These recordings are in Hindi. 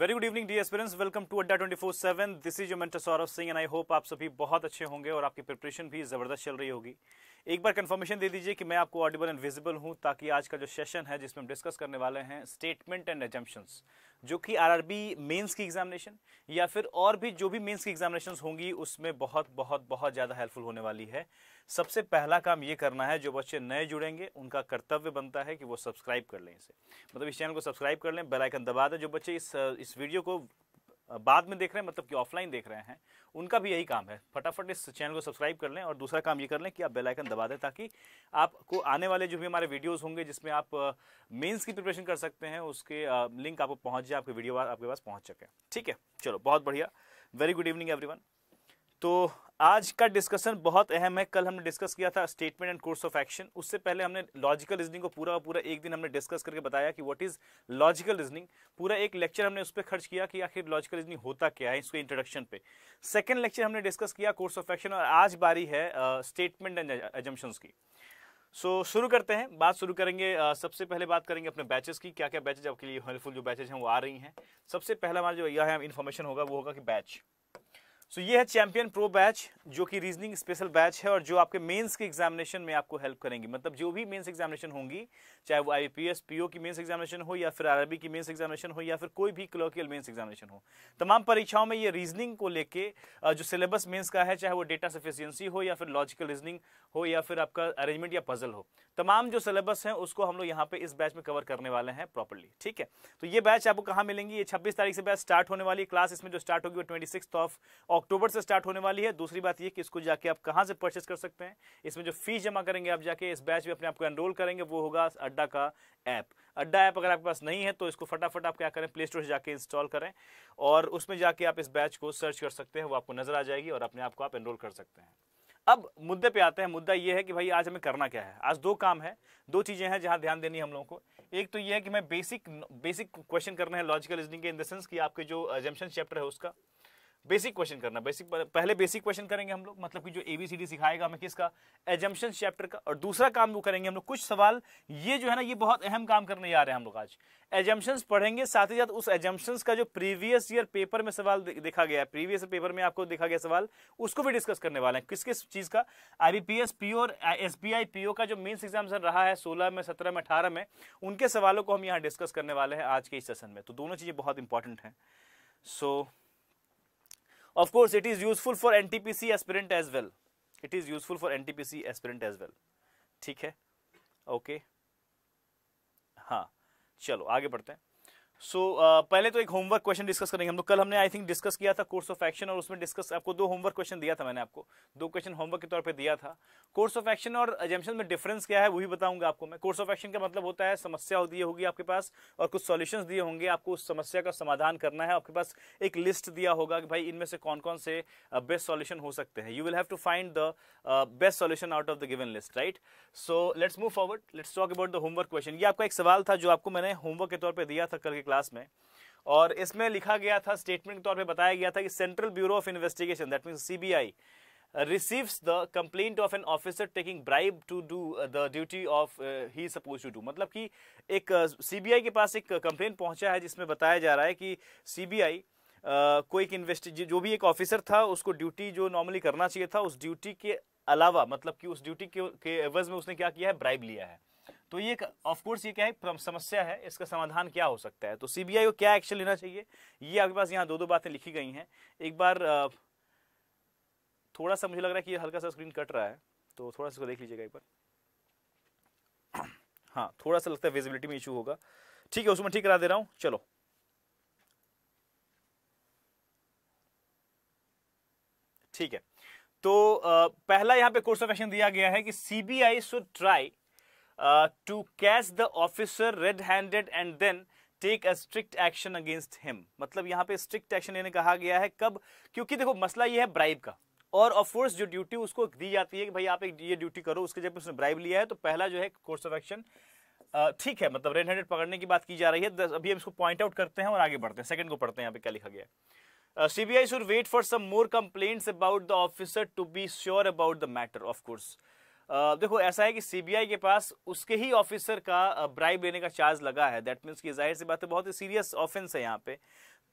Very good evening dear aspirants welcome to Adda twenty four seven this is your mentor Saurabh Singh and I hope आप सभी बहुत अच्छे होंगे और आपकी प्रिपरेशन भी ज़बरदस्त चल रही होगी एक बार कंफर्मेशन दे दीजिए कि मैं आपको ऑडिबल एंड विजिबल हूं ताकि आज का जो सेशन है जिसमें हम डिस्कस करने वाले हैं स्टेटमेंट एंड एजम्पशंस जो कि आरआरबी मेंस की एग्जामिनेशन या फिर और भी जो भी मेंस की एग्जामिनेशन होंगी उसमें बहुत बहुत बहुत ज़्यादा हेल्पफुल होने वाली है सबसे पहला काम ये करना है जो बच्चे नए जुड़ेंगे उनका कर्तव्य बनता है कि वो सब्सक्राइब कर लें इसे मतलब इस चैनल को सब्सक्राइब कर लें बेलाइकन दबा दें जो बच्चे इस इस वीडियो को बाद में देख रहे हैं मतलब कि ऑफलाइन देख रहे हैं उनका भी यही काम है फटाफट इस चैनल को सब्सक्राइब कर लें और दूसरा काम ये कर लें कि आप बेल आइकन दबा दें ताकि आपको आने वाले जो भी हमारे वीडियोस होंगे जिसमें आप मेंस की प्रिपरेशन कर सकते हैं उसके लिंक आपको पहुंच जाए आपके वीडियो आपके पास पहुंच सके ठीक है चलो बहुत बढ़िया वेरी गुड इवनिंग एवरी तो आज का डिस्कशन बहुत अहम है कल हमने डिस्कस किया था statement and course of action उससे पहले हमने लॉजिकल रीजनिंग को पूरा पूरा एक दिन हमने डिस्कस करके बताया कि व्हाट इज लॉजिकल रीजनिंग पूरा एक लेक्चर हमने उस पर खर्च किया कि आखिर लॉजिकल रीजनिंग होता क्या है इसके इंट्रोडक्शन पे सेकेंड लेक्चर हमने डिस्कस किया कोर्स ऑफ एक्शन और आज बारी है स्टेटमेंट एंड एजम्पन्स की सो so, शुरू करते हैं बात शुरू करेंगे uh, सबसे पहले बात करेंगे अपने बैचेस की क्या क्या बैचेज आपके लिए हेल्पफुल जो बैचेज हैं वो आ रही हैं सबसे पहला हमारा जो यह है इन्फॉर्मेशन होगा वो होगा कि बैच सो so, ये है चैंपियन प्रो बैच जो कि रीजनिंग स्पेशल बैच है और जो आपके मेंस के एग्जामिनेशन में आपको हेल्प करेंगी मतलब जो भी मेंस एग्जामिनेशन होंगी चाहे वो आई पी की मेंस एग्जामिनेशन हो या फिर आरबी की मेंस एग्जामिनेशन हो या फिर कोई भी क्लोकियल मेंस एग्जामिनेशन हो तमाम परीक्षाओं में ये रीजनिंग को लेकर जो सिलेबस मेन्स का है चाहे वो डेटा सफिशियंसी हो या फिर लॉजिकल रीजनिंग हो या फिर आपका अरेंजमेंट या पजल हो तमाम जो सिलेबस है उसको हम लोग यहाँ पे इस बैच में कवर करने वाले हैं प्रॉपरली ठीक है तो ये बैच आपको कहाँ मिलेंगी ये छब्बीस तारीख से बैच स्टार्ट होने वाली क्लास इसमें जो स्टार्ट होगी वो ट्वेंटी ऑफ अक्टूबर से स्टार्ट होने वाली है दूसरी बात ये कि इसको जाके आप कहाँ से परचेस कर सकते हैं इसमें जो फीस जमा करेंगे आप जाके इस बैच में अपने आप को एनरोल करेंगे वो होगा अड्डा का ऐप अड्डा ऐप अगर आपके पास नहीं है तो इसको फटाफट आप क्या करें प्ले स्टोर से जाके इंस्टॉल करें और उसमें जाके आप इस बैच को सर्च कर सकते हैं वो आपको नजर आ जाएगी और अपने आप को आप एनरोल कर सकते हैं अब मुद्दे पे आते हैं मुद्दा ये है कि भाई आज हमें करना क्या है आज दो काम है दो चीज़ें हैं जहाँ ध्यान देनी है हम लोगों को एक तो ये है कि मैं बेसिक बेसिक क्वेश्चन करना है लॉजिकल रीजनिंग के इन द सेंस कि आपके जो जम्पन uh, चैप्टर है उसका बेसिक क्वेश्चन करना बेसिक पहले बेसिक क्वेश्चन करेंगे हम लोग मतलब कि जो एबीसीडी सिखाएगा हमें किसका एजम्पन चैप्टर का और दूसरा काम वो करेंगे हम लोग कुछ सवाल ये जो है ना ये बहुत अहम काम करने जा रहे हैं हम लोग आज एजम्पन्स पढ़ेंगे साथ ही साथ उस एजम्पन्स का जो प्रीवियस ईयर पेपर में सवाल देखा गया है प्रीवियस पेपर में आपको देखा गया सवाल उसको भी डिस्कस करने वाले हैं किस किस चीज़ का आई बी और एस बी का जो मेन्स एग्जामिनेशन रहा है सोलह में सत्रह में अठारह में उनके सवालों को हम यहाँ डिस्कस करने वाले हैं आज के इस सेशन में तो दोनों चीज़ें बहुत इंपॉर्टेंट हैं सो so, of course it is useful for ntpc aspirant as well it is useful for ntpc aspirant as well theek hai okay. ha chalo aage बढ़ते hain सो so, uh, पहले तो एक होमवर्क क्वेश्चन डिस्कस करेंगे हम लोग कल हमने आई थिंक डिस्कस किया था कोर्स ऑफ एक्शन और उसमें डिस्कस आपको दो होमवर्क क्वेश्चन दिया था मैंने आपको दो क्वेश्चन होमवर्क के तौर पे दिया था कोर्स ऑफ एक्शन और एजेंशन में डिफरेंस क्या है वही बताऊंगा आपको मैं कोर्स ऑफ एक्शन का मतलब होता है समस्या दी होगी आपके पास और कुछ सोल्यूशन दिए होंगे आपको उस समस्या का समाधान करना है आपके पास एक लिस्ट दिया होगा कि भाई इनमें से कौन कौन से बेस्ट uh, सोल्यूशन हो सकते हैं you will have to find the best solution out of the given list right so let's move forward let's talk about the homework question ये आपका एक सवाल था जो आपको मैंने होमवर्क के तौर पर दिया था कल क्लास में और इसमें लिखा गया था स्टेटमेंट के तौर पे बताया गया था कि central bureau of investigation that means CBI receives the complaint of an officer taking bribe to do the duty of he suppose to do मतलब कि एक सीबीआई uh, के पास एक कंप्लेंट पहुंचा है जिसमें बताया जा रहा है कि सीबीआई uh, कोई एक इन्वेस्ट जो भी एक ऑफिसर था उसको ड्यूटी जो नॉर्मली करना चाहिए था उस ड्यूटी के अलावा मतलब कि उस ड्यूटी के, के एवज में उसने क्या किया है ब्राइब लिया है तो ये ऑफकोर्स ये क्या है समस्या है इसका समाधान क्या हो सकता है तो सीबीआई को क्या एक्शन लेना चाहिए ये आपके पास यहाँ दो दो बातें लिखी गई हैं एक बार थोड़ा सा मुझे लग रहा है कि हल्का सा स्क्रीन कट रहा है तो थोड़ा सा देख लीजिएगा एक बार हाँ थोड़ा सा लगता है विजिबिलिटी में इशू होगा ठीक है उसमें ठीक करा दे रहा हूँ चलो ठीक है तो पहला यहां पे कोर्स ऑफ एक्शन दिया गया है कि CBI should try to catch the officer red handed and then take a strict action against him मतलब यहाँ पे स्ट्रिक्ट एक्शन लेने कहा गया है कब क्योंकि देखो मसला ये है ब्राइब का और ऑफकोर्स जो ड्यूटी उसको दी जाती है कि भाई आप एक ये ड्यूटी करो उसके जब उसने ब्राइब लिया है तो पहला जो है कोर्स ऑफ एक्शन ठीक है मतलब रेड हैंडेड पकड़ने की बात की जा रही है अभी हम इसको पॉइंट आउट करते हैं और आगे बढ़ते हैं सेकंड को पढ़ते हैं यहाँ पे क्या लिखा गया CBI should wait for some more complaints about the officer to be sure about the matter of course देखो ऐसा है कि सीबीआई के पास उसके ही ऑफिसर का ब्राइब लेने का चार्ज लगा है दैट मीन्स की जाहिर सी बात है बहुत ही सीरियस ऑफेंस है यहाँ पे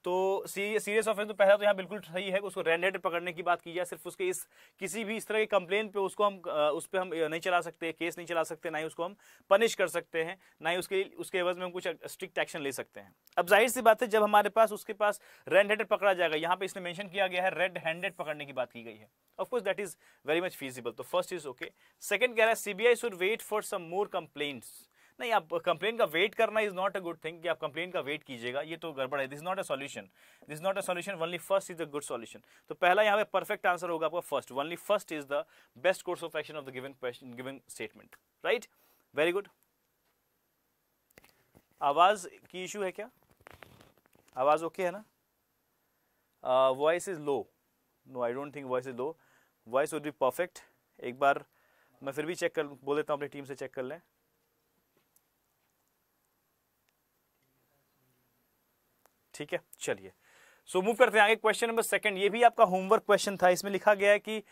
तो सीरियस ऑफेंस तो पहला तो यहाँ बिल्कुल सही है उसको रेड पकड़ने की बात की जाए सिर्फ उसके इस किसी भी इस तरह के कंप्लेन पे उसको हम उस पर हम नहीं चला सकते केस नहीं चला सकते ना ही उसको हम पनिश कर सकते हैं ना ही उसके उसके एवज में हम कुछ स्ट्रिक्ट एक्शन ले सकते हैं अब जाहिर सी बात है जब हमारे पास उसके पास रेड हैंडेड पकड़ा जाएगा यहाँ पे इसने मैंशन किया गया है रेड हैंडेड पकड़ने की बात की गई है of course that is very much feasible तो फर्स्ट इज ओके सेकेंड कह रहा है CBI should wait for some more complaints नहीं आप कंप्लेन का वेट करना is not a good thing कि आप कंप्लेन का वेट कीजिएगा ये तो गड़बड़ है this not a solution this not a solution only first is a good solution तो पहला यहाँ पे परफेक्ट आंसर होगा आपका first only first is the best course of action of the given question given statement right very good आवाज की इशू है क्या आवाज ओके okay है ना voice is low no I don't think voice is low voice would be perfect एक बार मैं फिर भी चेक कर बोल देता हूँ अपनी टीम से चेक कर लें ठीक है चलिए सो मूव करते हैं आगे क्वेश्चन नंबर सेकंड ये भी आपका होमवर्क क्वेश्चन था इसमें लिखा गया है कि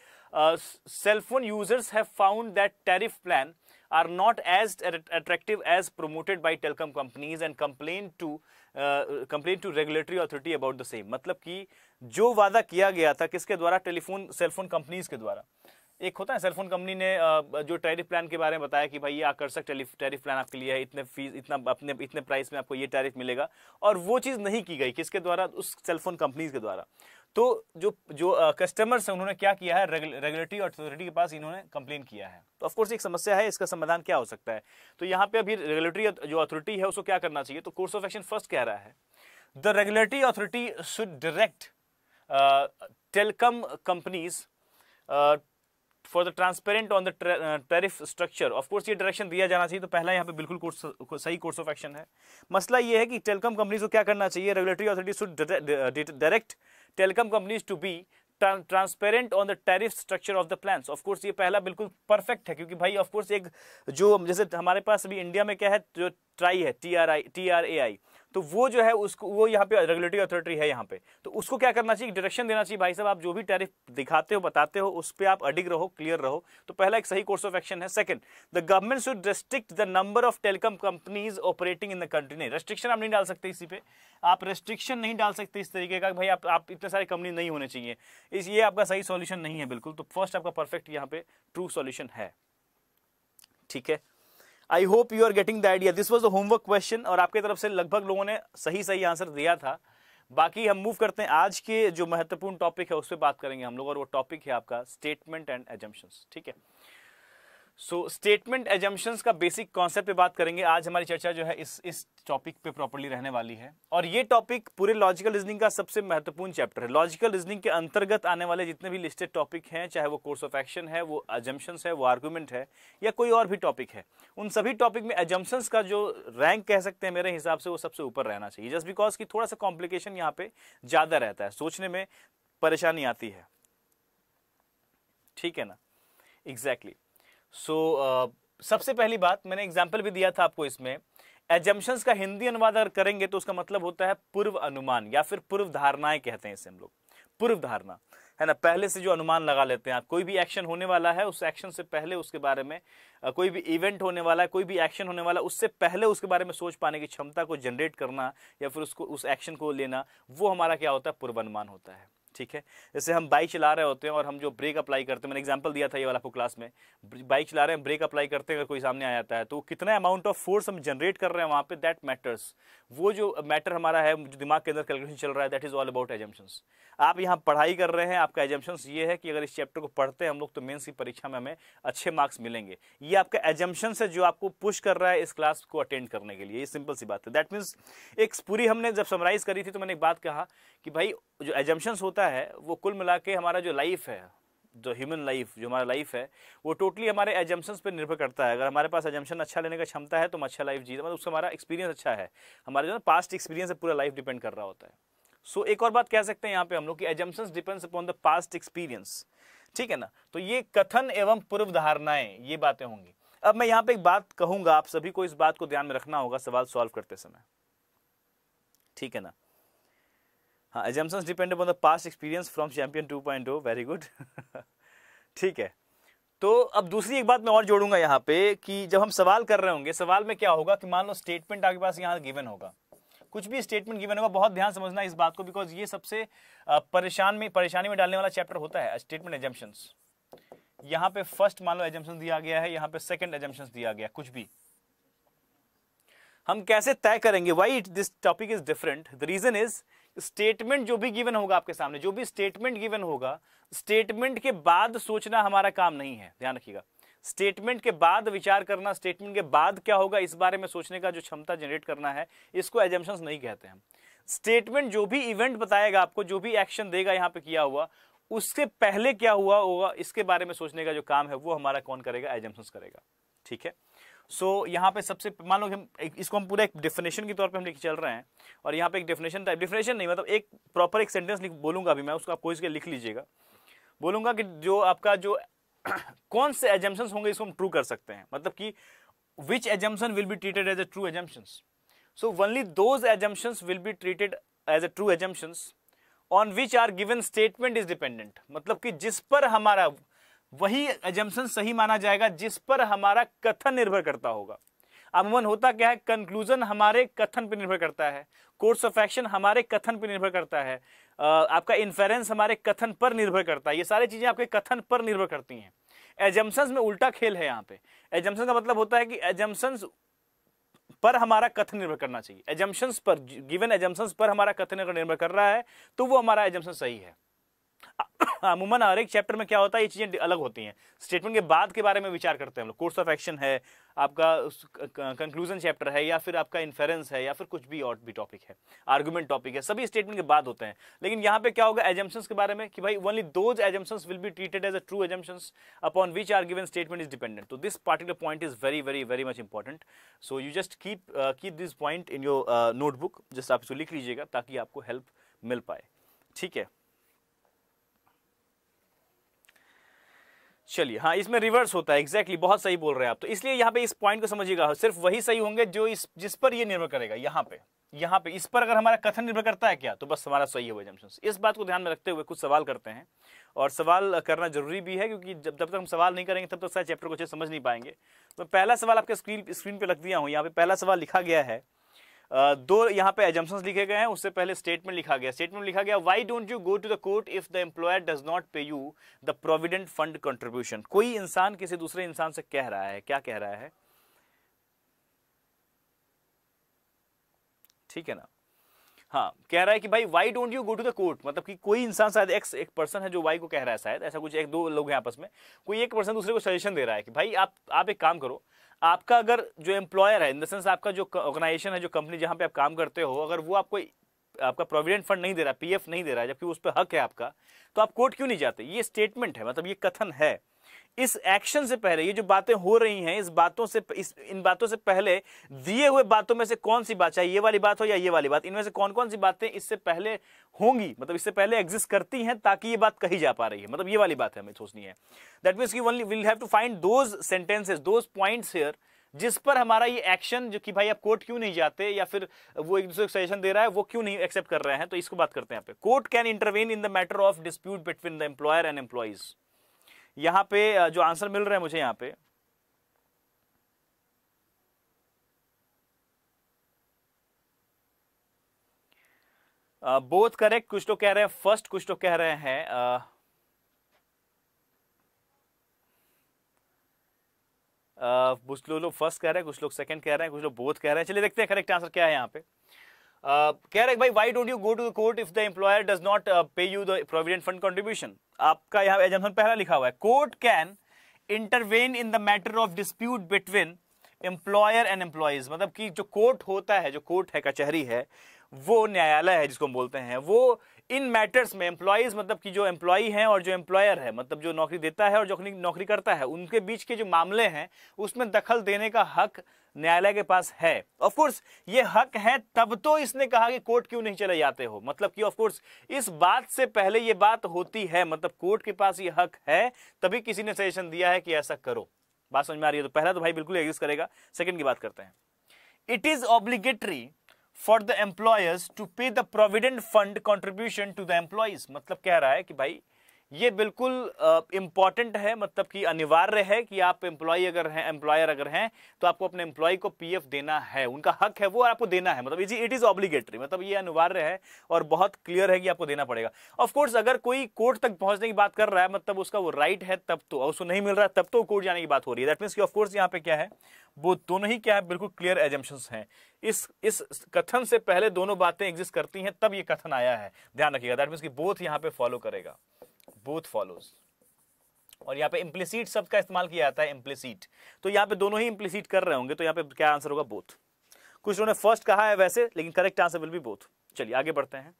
cellphone users have found that tariff plan are not as attractive as promoted by telecom companies and complain to complain to regulatory authority about the same मतलब कि जो वादा किया गया था किसके द्वारा टेलीफोन सेलफोन कंपनीज के द्वारा एक होता है सेलफोन कंपनी ने जो टैरिफ प्लान के बारे में बताया कि भाई ये आकर्षक टैरिफ प्लान आपके लिए है इतने फीस इतना अपने इतने प्राइस में आपको ये टैरिफ मिलेगा और वो चीज़ नहीं की गई किसके द्वारा उस सेलफोन कंपनीज के द्वारा तो जो जो कस्टमर्स हैं उन्होंने क्या किया है रेगुलेटरी अथॉरिटी के पास इन्होंने कंप्लेन किया है तो ऑफकोर्स एक समस्या है इसका समाधान क्या हो सकता है तो यहाँ पे अभी रेगुलेटरी जो अथॉरिटी है उसको क्या करना चाहिए तो कोर्स ऑफ एक्शन फर्स्ट कह रहा है the regulatory authority should direct telecom companies for the transparent on the tariff structure of course ये डायरेक्शन दिया जाना चाहिए तो पहला यहाँ पे बिल्कुल कोर्स सही कोर्स ऑफ एक्शन है मसला ये है कि टेलीकॉम कंपनीज को क्या करना चाहिए regulatory authority should direct telecom companies to be transparent on the tariff structure of the plans of course ये पहला बिल्कुल परफेक्ट है क्योंकि भाई ऑफकोर्स एक जो जैसे हमारे पास अभी इंडिया में क्या है जो ट्राई है T R I T R A I तो वो जो है उसको वो यहाँ पे रेगुलेटरी अथॉरिटी है यहाँ पे तो उसको क्या करना चाहिए डायरेक्शन देना चाहिए भाई साहब आप जो भी टैरिफ दिखाते हो बताते हो उस पर आप अडिग रहो क्लियर रहो तो पहला एक सही कोर्स ऑफ एक्शन है second the government should restrict the number of telecom companies operating in the country नहीं रेस्ट्रिक्शन आप नहीं डाल सकते इसी पे आप रेस्ट्रिक्शन नहीं डाल सकते इस तरीके का भाई आप, आप इतने सारे कंपनी नहीं होने चाहिए इस ये आपका सही सोल्यूशन नहीं है बिल्कुल तो फर्स्ट आपका परफेक्ट यहाँ पे ट्रू सोल्यूशन है ठीक है I hope you are getting the idea this was the homework question और आपके तरफ से लगभग लोगों ने सही सही आंसर दिया था बाकी हम मूव करते हैं आज के जो महत्वपूर्ण टॉपिक है उस पर बात करेंगे हम लोग और वो टॉपिक है आपका स्टेटमेंट एंड एजम्पन्स ठीक है सो स्टेटमेंट एजम्पन्स का बेसिक कॉन्सेप्ट पे बात करेंगे आज हमारी चर्चा जो है इस इस टॉपिक पे प्रॉपरली रहने वाली है और ये टॉपिक पूरे लॉजिकल रीजनिंग का सबसे महत्वपूर्ण चैप्टर है लॉजिकल रीजनिंग के अंतर्गत आने वाले जितने भी लिस्टेड टॉपिक हैं चाहे वो कोर्स ऑफ एक्शन है वो एजम्पन्स है वो आर्ग्यूमेंट है या कोई और भी टॉपिक है उन सभी टॉपिक में एजम्पन्स का जो रैंक कह सकते हैं मेरे हिसाब से वो सबसे ऊपर रहना चाहिए जस्ट बिकॉज की थोड़ा सा कॉम्प्लिकेशन यहाँ पे ज़्यादा रहता है सोचने में परेशानी आती है ठीक है ना exactly exactly. So so, uh, सबसे पहली बात मैंने एग्जाम्पल भी दिया था आपको इसमें एजम्पन्स का हिंदी अनुवाद अगर करेंगे तो उसका मतलब होता है पूर्व अनुमान या फिर पूर्व धारणाएं कहते हैं इसे हम लोग पूर्व धारणा है ना पहले से जो अनुमान लगा लेते हैं आप कोई भी एक्शन होने वाला है उस एक्शन से पहले उसके बारे में कोई भी इवेंट होने वाला है कोई भी एक्शन होने वाला उससे पहले उसके बारे में सोच पाने की क्षमता को जनरेट करना या फिर उसको उस एक्शन को लेना वो हमारा क्या होता है पूर्वानुमान होता है ठीक है जैसे हम बाइक चला रहे होते हैं और हम जो ब्रेक अप्लाई करते हैं मैंने एग्जाम्पल दिया था ये वाला आपको क्लास में बाइक चला रहे हैं ब्रेक अप्लाई करते हैं अगर कोई सामने आ जाता है तो कितना अमाउंट ऑफ फोर्स हम जनरेट कर रहे हैं वहाँ पे दैट मैटर्स वो जो मैटर हमारा है जो दिमाग के अंदर कैलकुलेशन चल रहा है that is all about assumptions आप यहाँ पढ़ाई कर रहे हैं आपका एजम्पन्स ये है कि अगर इस चैप्टर को पढ़ते हैं हम लोग तो मेन्स की परीक्षा में हमें अच्छे मार्क्स मिलेंगे ये आपका एजम्पन है जो आपको पुश कर रहा है इस क्लास को अटेंड करने के लिए ये सिंपल सी बात है दैट मीन्स एक पूरी हमने जब समराइज करी थी तो मैंने एक बात कहा कि भाई जो एजम्पन्स होता है होता है वो कुल मिला के हमारा जो लाइफ है जो ह्यूमन लाइफ जो हमारा लाइफ है वो टोटली हमारे एजम्पन पर निर्भर करता है अगर हमारे पास एजम्पन अच्छा लेने का क्षमता है तो हम अच्छा लाइफ जीते मतलब उसका हमारा एक्सपीरियंस अच्छा है हमारे जो ना पास्ट एक्सपीरियंस पूरा लाइफ डिपेंड कर रहा होता है सो so, एक और बात कह सकते हैं यहाँ पे हम लोग कि assumption depends upon the past experience ठीक है ना तो ये कथन एवं पूर्व धारणाएं ये बातें होंगी अब मैं यहाँ पे एक बात कहूंगा आप सभी को इस बात को ध्यान में रखना होगा सवाल सॉल्व करते समय ठीक है ना हाँ assumptions depend upon the past experience from champion to point very good ठीक है तो अब दूसरी एक बात मैं और जोड़ूंगा यहाँ पे कि जब हम सवाल कर रहे होंगे सवाल में क्या होगा कि मान लो स्टेटमेंट आपके पास यहाँ गिवन होगा कुछ भी स्टेटमेंट गिवन होगा बहुत ध्यान समझना इस बात को बिकॉज ये सबसे परेशान में परेशानी में डालने वाला चैप्टर होता है स्टेटमेंट एजम्पन्स यहाँ पे फर्स्ट मान लो एजम्पन दिया गया है यहाँ पे सेकेंड एजम्पन दिया गया कुछ भी हम कैसे तय करेंगे why this topic is different the reason is statement जो भी गिवन होगा आपके सामने जो भी स्टेटमेंट गिवन होगा स्टेटमेंट के बाद सोचना हमारा काम नहीं है ध्यान रखिएगा स्टेटमेंट के बाद विचार करना स्टेटमेंट के बाद क्या होगा इस बारे में सोचने का जो क्षमता जनरेट करना है इसको एजम्पन्स नहीं कहते हैं स्टेटमेंट जो भी इवेंट बताएगा आपको जो भी एक्शन देगा यहाँ पे किया हुआ उसके पहले क्या हुआ होगा इसके बारे में सोचने का जो काम है वो हमारा कौन करेगा एजम्पन्स करेगा ठीक है सो so, यहाँ पे सबसे मान लो हम इसको हम पूरा एक डेफिनेशन के तौर पे हम लिख चल रहे हैं और यहाँ पे एक डेफिनेशन टाइप डेफिनेशन नहीं मतलब एक प्रॉपर एक सेंटेंस बोलूँगा अभी मैं उसको आप कोई लिख लीजिएगा बोलूँगा कि जो आपका जो कौन से एजम्पन्स होंगे इसको हम ट्रू कर सकते हैं मतलब कि which assumption will be treated as a true assumptions so only those assumptions will be treated as a true assumptions on which are given statement is dependent मतलब कि जिस पर हमारा वही एजम्सन सही माना जाएगा जिस पर हमारा कथन निर्भर करता होगा अमूमन होता क्या है कंक्लूजन हमारे कथन पर निर्भर करता है कोर्स ऑफ एक्शन हमारे कथन पर निर्भर करता है आपका इन्फेरेंस हमारे कथन पर निर्भर करता है ये सारी चीज़ें आपके कथन पर निर्भर करती हैं एजम्पन्स में उल्टा खेल है यहाँ पे एजम्पन का मतलब होता है कि एजम्पन्स पर हमारा कथन निर्भर करना चाहिए एजम्पन्स पर गिवन एजम्पन्स पर हमारा कथन निर्भर कर रहा है तो वो हमारा एजम्पन सही है अमूमन हर एक चैप्टर में क्या होता है ये चीज़ें अलग होती हैं स्टेटमेंट के बाद के बारे में विचार करते हैं हम लोग कोर्स ऑफ एक्शन है आपका कंक्लूजन चैप्टर है या फिर आपका इन्फेरेंस है या फिर कुछ भी और भी टॉपिक है आर्गुमेंट टॉपिक है सभी स्टेटमेंट के बाद होते हैं लेकिन यहाँ पे क्या होगा एजम्पन्स के बारे में कि भाई only those assumptions will be treated as a true assumptions upon which are given statement is dependent तो this particular point is very very very much important so you just keep keep this point in your notebook just आप इसको लिख लीजिएगा ताकि आपको हेल्प मिल पाए ठीक है चलिए हाँ इसमें रिवर्स होता है एग्जैक्टली exactly, बहुत सही बोल रहे हैं आप तो इसलिए यहाँ पे इस पॉइंट को समझिएगा सिर्फ वही सही होंगे जो इस जिस पर ये निर्भर करेगा यहाँ पे यहाँ पे इस पर अगर हमारा कथन निर्भर करता है क्या तो बस हमारा सही है एजम्पन इस बात को ध्यान में रखते हुए कुछ सवाल करते हैं और सवाल करना जरूरी भी है क्योंकि जब जब तक हम सवाल नहीं करेंगे तब तक तो सारे चैप्टर को अच्छे समझ नहीं पाएंगे तो पहला सवाल आपके स्क्रीन स्क्रीन पर रख दिया हूँ यहाँ पे पहला सवाल लिखा गया है दो यहाँ पे एजम्पन्स लिखे गए हैं उससे पहले स्टेटमेंट लिखा गया स्टेटमेंट लिखा गया why don't you go to the court if the employer does not pay you the provident fund contribution कोई इंसान किसी दूसरे इंसान से कह रहा है क्या कह रहा है ठीक है ना हाँ कह रहा है कि भाई why don't you go to the court मतलब कि कोई इंसान शायद एक्स एक पर्सन है जो वाई को कह रहा है शायद ऐसा कुछ एक दो लोग हैं आपस में कोई एक पर्सन दूसरे को सजेशन दे रहा है कि भाई आप आप एक काम करो आपका अगर जो एम्प्लॉयर है इन द सेंस आपका जो ऑर्गेनाइजेशन है जो कंपनी जहाँ पे आप काम करते हो अगर वो आपको आपका प्रोविडेंट फंड नहीं दे रहा पीएफ नहीं दे रहा जबकि उस पर हक है आपका तो आप कोर्ट क्यों नहीं जाते ये स्टेटमेंट है मतलब ये कथन है इस एक्शन से पहले ये जो बातें हो रही हैं इस बातों से इस इन बातों से पहले दिए हुए बातों में से कौन सी बात चाहे ये वाली बात हो या ये वाली बात इनमें से कौन कौन सी बातें इससे पहले होंगी मतलब इससे पहले एग्जिस्ट करती हैं ताकि ये बात कही जा पा रही है मतलब ये वाली बात है हमें सोचनी है दैट मीन्स की only will have to find those sentences those point here जिस पर हमारा ये एक्शन जो कि भाई आप कोर्ट क्यों नहीं जाते या फिर वो एक दूसरे को सजेशन दे रहा है वो क्यों नहीं एक्सेप्ट कर रहे हैं तो इसको बात करते हैं यहाँ पे court can intervene in the matter of dispute between the employer and employees यहां पे जो आंसर मिल रहे हैं मुझे यहां पे बोथ करेक्ट कुछ तो कह रहे हैं फर्स्ट कुछ तो कह रहे हैं कुछ लोग फर्स्ट कह रहे हैं कुछ लोग सेकंड कह रहे हैं कुछ लोग बोथ कह रहे हैं चलिए देखते हैं करेक्ट आंसर क्या है यहां पे कह रहे हैं भाई why don't you go to the court if the employer does not pay you the provident fund contribution आपका यहाँ एजेंशन पहला लिखा हुआ है court can intervene in the matter of dispute between employer and employees मतलब कि जो कोर्ट होता है जो कोर्ट है कचहरी है वो न्यायालय है जिसको हम बोलते हैं वो इन मैटर्स में एम्प्लॉयज़ मतलब कि जो एम्प्लॉई हैं और जो एम्प्लॉयर है मतलब जो नौकरी देता है और जो नौकरी करता है उनके बीच के जो मामले हैं उसमें दखल देने का हक न्यायालय के पास है ऑफकोर्स ये हक है तब तो इसने कहा कि कोर्ट क्यों नहीं चले जाते हो मतलब कि ऑफकोर्स इस बात से पहले ये बात होती है मतलब कोर्ट के पास ये हक है तभी किसी ने सजेशन दिया है कि ऐसा करो बात समझ में आ रही है तो पहला तो भाई बिल्कुल एग्जिस्ट करेगा सेकेंड की बात करते हैं it is obligatory for the employers to pay the provident fund contribution to the employees मतलब कह रहा है कि भाई ये बिल्कुल इम्पॉर्टेंट है मतलब कि अनिवार्य है कि आप एम्प्लॉय अगर हैं एम्प्लॉयर अगर हैं तो आपको अपने एम्प्लॉय को पीएफ देना है उनका हक है वो आपको देना है मतलब इट इज़ ऑब्लिगेटरी मतलब ये अनिवार्य है और बहुत क्लियर है कि आपको देना पड़ेगा ऑफकोर्स अगर कोई कोर्ट तक पहुंचने की बात कर रहा है मतलब उसका वो राइट है तब तो उसको नहीं मिल रहा है तब तो कोर्ट जाने की बात हो रही है दैट मीन्स की ऑफकोर्स यहाँ पे क्या है वो दोनों ही क्या है बिल्कुल क्लियर एजेंशन है इस इस कथन से पहले दोनों बातें एग्जिस्ट करती हैं तब ये कथन आया है ध्यान रखिएगा दैट मीन्स की बोथ यहाँ पे फॉलो करेगा बोथ फॉलोज और यहाँ पे इम्प्लीसीट शब्द का इस्तेमाल किया जाता है इम्प्लीसीट तो यहाँ पे दोनों ही इम्प्लीसीट कर रहे होंगे तो यहाँ पे क्या आंसर होगा बोथ कुछ लोगों ने फर्स्ट कहा है वैसे लेकिन correct answer will be both चलिए आगे बढ़ते हैं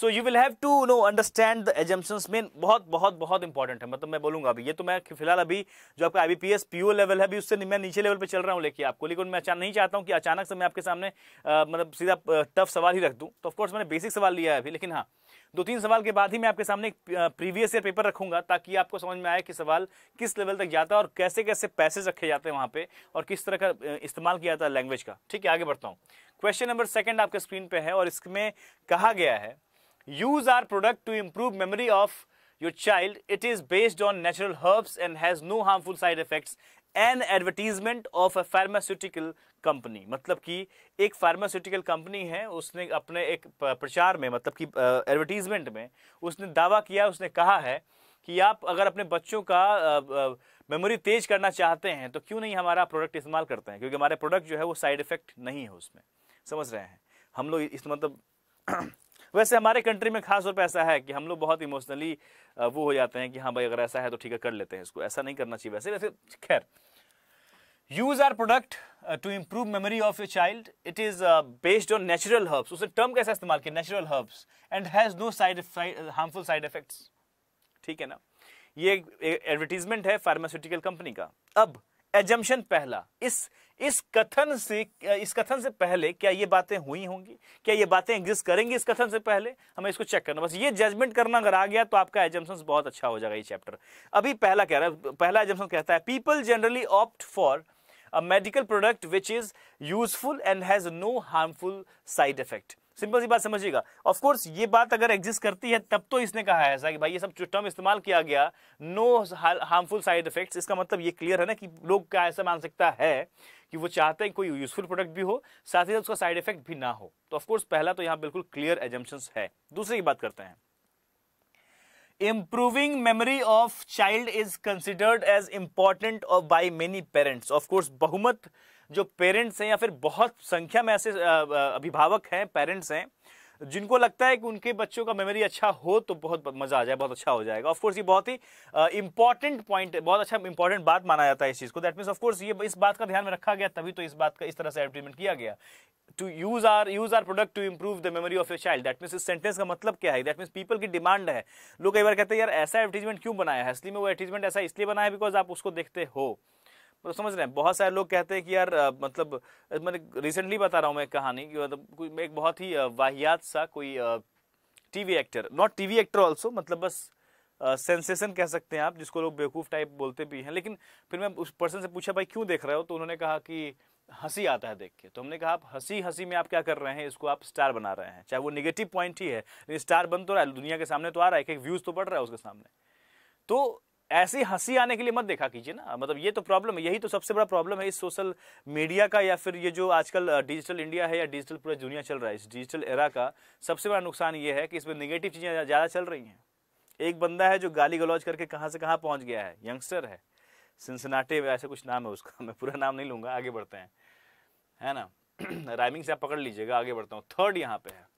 so you will have to know understand the assumptions मेन बहुत बहुत बहुत इंपॉर्टेंट है मतलब मैं बोलूंगा अभी ये तो मैं फिलहाल अभी जो आपका आई पीओ लेवल है अभी उससे मैं नीचे लेवल पे चल रहा हूँ लेके आपको लेकिन मैं अचानक नहीं चाहता हूँ कि अचानक से मैं आपके सामने आ, मतलब सीधा टफ सवाल ही रख दूँ तो ऑफकोर्स मैंने बेसिक सवाल लिया है अभी लेकिन हाँ दो तीन सवाल के बाद ही मैं आपके सामने एक प्रीवियस ईयर पेपर रखूंगा ताकि आपको समझ में आए कि सवाल किस लेवल तक जाता है और कैसे कैसे पैसेज रखे जाते हैं वहाँ पे और किस तरह का इस्तेमाल किया जाता है लैंग्वेज का ठीक है आगे बढ़ता हूँ क्वेश्चन नंबर सेकेंड आपके स्क्रीन पे है और इसमें कहा गया है use our product to improve memory of your child it is based on natural herbs and has no harmful side effects an advertisement of a pharmaceutical company मतलब कि एक फार्मास्यूटिकल कंपनी है उसने अपने एक प्रचार में मतलब कि एडवर्टीजमेंट में उसने दावा किया उसने कहा है कि आप अगर अपने बच्चों का मेमोरी तेज करना चाहते हैं तो क्यों नहीं हमारा प्रोडक्ट इस्तेमाल करते हैं क्योंकि हमारे प्रोडक्ट जो है वो साइड इफ़ेक्ट नहीं है उसमें समझ रहे हैं हम लोग इस मतलब वैसे हमारे कंट्री में खास पर ऐसा है कि हम लोग बहुत इमोशनली वो हो जाते हैं कि हाँ भाई अगर ऐसा है तो ठीक है कर लेते हैं इसको ऐसा नहीं करना चाहिए वैसे वैसे खैर use our product to improve memory of your child it is based on natural herbs उसने टर्म कैसा इस्तेमाल किया natural herbs and has no side harmful side effects ठीक है ना ये एडवर्टीजमेंट है फार्मास्यूटिकल कंपनी का अब एजम्पन पहला इस इस कथन से इस कथन से पहले क्या ये बातें हुई होंगी क्या ये बातें एग्जिस्ट करेंगी इस कथन से पहले हमें इसको चेक करना बस ये जजमेंट करना अगर आ गया तो आपका एजम्पन बहुत अच्छा हो जाएगा ये चैप्टर अभी पहला कह रहा है पहला एजम्पन कहता है people generally opt for a medical product which is useful and has no harmful side effect simple सी बात समझिएगा ऑफकोर्स ये बात अगर एग्जिस्ट करती है तब तो इसने कहा है ऐसा कि भाई ये सब टर्म इस्तेमाल किया गया नो हार्मफुल साइड इफेक्ट्स इसका मतलब ये क्लियर है ना कि लोग क्या ऐसा मान सकता है कि वो चाहते हैं कोई यूजफुल प्रोडक्ट भी हो साथ ही साथ उसका साइड इफेक्ट भी ना हो तो ऑफकोर्स पहला तो यहाँ बिल्कुल क्लियर एजम्पन्स है दूसरे की बात करते हैं improving memory of child is considered as important by by many parents of course बहुमत जो पेरेंट्स हैं या फिर बहुत संख्या में ऐसे अभिभावक हैं पेरेंट्स हैं जिनको लगता है कि उनके बच्चों का मेमोरी अच्छा हो तो बहुत मज़ा आ जाए बहुत अच्छा हो जाएगा ऑफकोर्स ये बहुत ही इंपॉर्टेंट पॉइंट बहुत अच्छा इंपॉर्टेंट बात माना जाता है इस चीज़ को दैट मीन्स ऑफकोर्स ये इस बात का ध्यान में रखा गया तभी तो इस बात का इस तरह से एडवर्टीजमेंट किया गया to use our use our product to improve the memory of a child that means इस सेंटेंस का मतलब क्या है दैट मीन्स पीपल की डिमांड है लोग कई बार कहते हैं यार ऐसा एडवर्टीजमेंट क्यों बनाया है असली में वो एडवर्टीजमेंट ऐसा इसलिए बनाया बिकॉज आप उसको देखते हो मतलब समझ रहे हैं बहुत सारे लोग कहते हैं कि यार मतलब मैंने रिसेंटली बता रहा हूँ मैं कहानी कि मतलब कोई एक बहुत ही वाहियात सा कोई TV actor not TV actor also मतलब बस सेंसेशन कह सकते हैं आप जिसको लोग बेवकूफ़ टाइप बोलते भी हैं लेकिन फिर मैं उस पर्सन से पूछा भाई क्यों देख रहे हो तो उन्होंने कहा कि हंसी आता है देख के तो हमने कहा आप हंसी हंसी में आप क्या कर रहे हैं इसको आप स्टार बना रहे हैं चाहे वो निगेटिव पॉइंट ही है लेकिन स्टार बन तो रहा है दुनिया के सामने तो आ रहा है एक व्यूज़ तो बढ़ रहा है उसके सामने तो ऐसी हंसी आने के लिए मत देखा कीजिए ना मतलब ये तो प्रॉब्लम है यही तो सबसे बड़ा प्रॉब्लम है इस सोशल मीडिया का या फिर ये जो आजकल डिजिटल इंडिया है या डिजिटल पूरा दुनिया चल रहा है इस डिजिटल एरा का सबसे बड़ा नुकसान ये है कि इसमें निगेटिव चीज़ें ज़्यादा चल रही हैं एक बंदा है जो गाली गलौज करके कहाँ से कहाँ पहुँच गया है यंगस्टर है सिंसनाटे ऐसा कुछ नाम है उसका मैं पूरा नाम नहीं लूँगा आगे बढ़ते हैं है ना राइमिंग से आप पकड़ लीजिएगा आगे बढ़ता हूँ थर्ड यहाँ पे है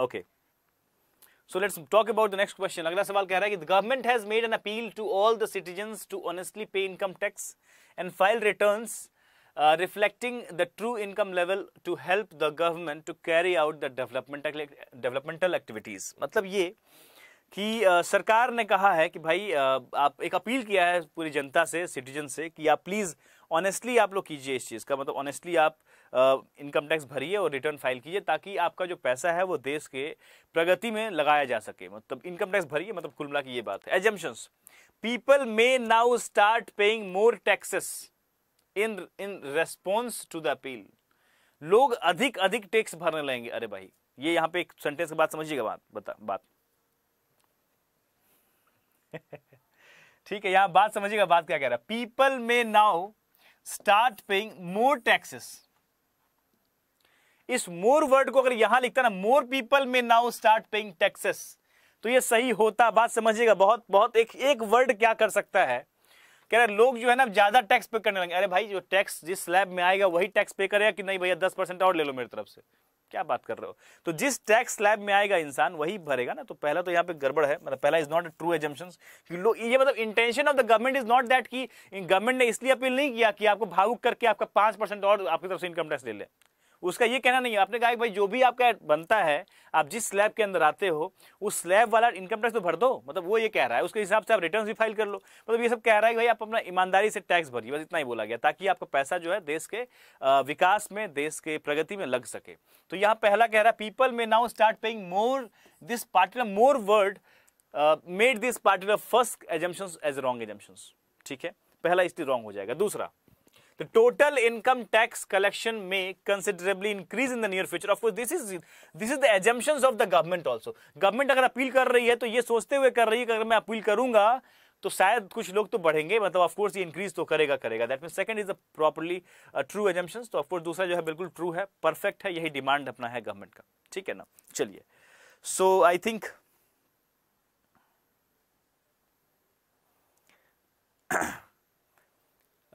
okay so let's talk about the next question अगला सवाल कह रहा है कि government has made an appeal to all the citizens to honestly pay income tax and file returns reflecting the true income level to help the government to carry out the development developmental activities मतलब ये कि सरकार ने कहा है कि भाई आप एक अपील किया है पूरी जनता से सिटीजन से कि आप प्लीज ऑनेस्टली आप लोग कीजिए इस चीज का मतलब ऑनेस्टली आप uh, इनकम टैक्स भरिए और रिटर्न फाइल कीजिए ताकि आपका जो पैसा है वो देश के प्रगति में लगाया जा सके मतलब इनकम टैक्स भरिए मतलब कुल मिला ये बात है assumptions people may now start paying more taxes in in response to the appeal लोग अधिक अधिक टैक्स भरने लगेंगे अरे भाई ये यहाँ पे एक सेंटेंस के बाद समझिएगा बात बता बात ठीक है यहां बात समझिएगा बात क्या कह रहा है people may now start paying more taxes इस मोर वर्ड को अगर यहां लिखता ना more people may now start paying taxes तो ये सही होता बात समझिएगा बहुत बहुत एक एक वर्ड क्या कर सकता है कह रहे लोग जो है ना ज्यादा टैक्स पे करने लगे अरे भाई जो टैक्स जिस स्लैब में आएगा वही टैक्स पे करेगा कि नहीं भैया दस परसेंट और ले लो मेरी तरफ से क्या बात कर रहे हो तो जिस टैक्स स्लैब में आएगा इंसान वही भरेगा ना तो पहला तो यहाँ पे गड़बड़ है मतलब पहला इज नॉट ट्रू एजम्पन ये मतलब intention of the government is not that कि गवर्नमेंट ने इसलिए अपील नहीं किया कि आपको भावुक करके आपका पांच परसेंट और आपकी तरफ से इनकम टैक्स ले लें उसका ये कहना नहीं है आपने कहा कि भाई जो भी आपका बनता है आप जिस स्लैब के अंदर आते हो उस स्लैब वाला इनकम टैक्स तो भर दो मतलब वो ये कह रहा है उसके हिसाब से आप रिटर्न्स भी फाइल कर लो मतलब ये सब कह रहा है कि भाई आप अपना ईमानदारी से टैक्स भरिए बस इतना ही बोला गया ताकि आपका पैसा जो है देश के विकास में देश के प्रगति में लग सके तो यहाँ पहला कह रहा है people may now start paying more this particular more word made this particular first assumptions as wrong assumptions ठीक है पहला इसलिए रॉन्ग हो जाएगा दूसरा the total income tax collection may considerably increase in the near future of course this is this is the assumptions of the government also government अगर अपील कर रही है तो ये सोचते हुए कर रही है कि अगर मैं अपील करूंगा तो शायद कुछ लोग तो बढ़ेंगे मतलब ऑफकोर्स ये इंक्रीज तो करेगा करेगा that mean second is a properly true assumption तो ऑफकोर्स दूसरा जो है बिल्कुल ट्रू है परफेक्ट है यही डिमांड अपना है गवर्नमेंट का ठीक है ना चलिए सो आई थिंक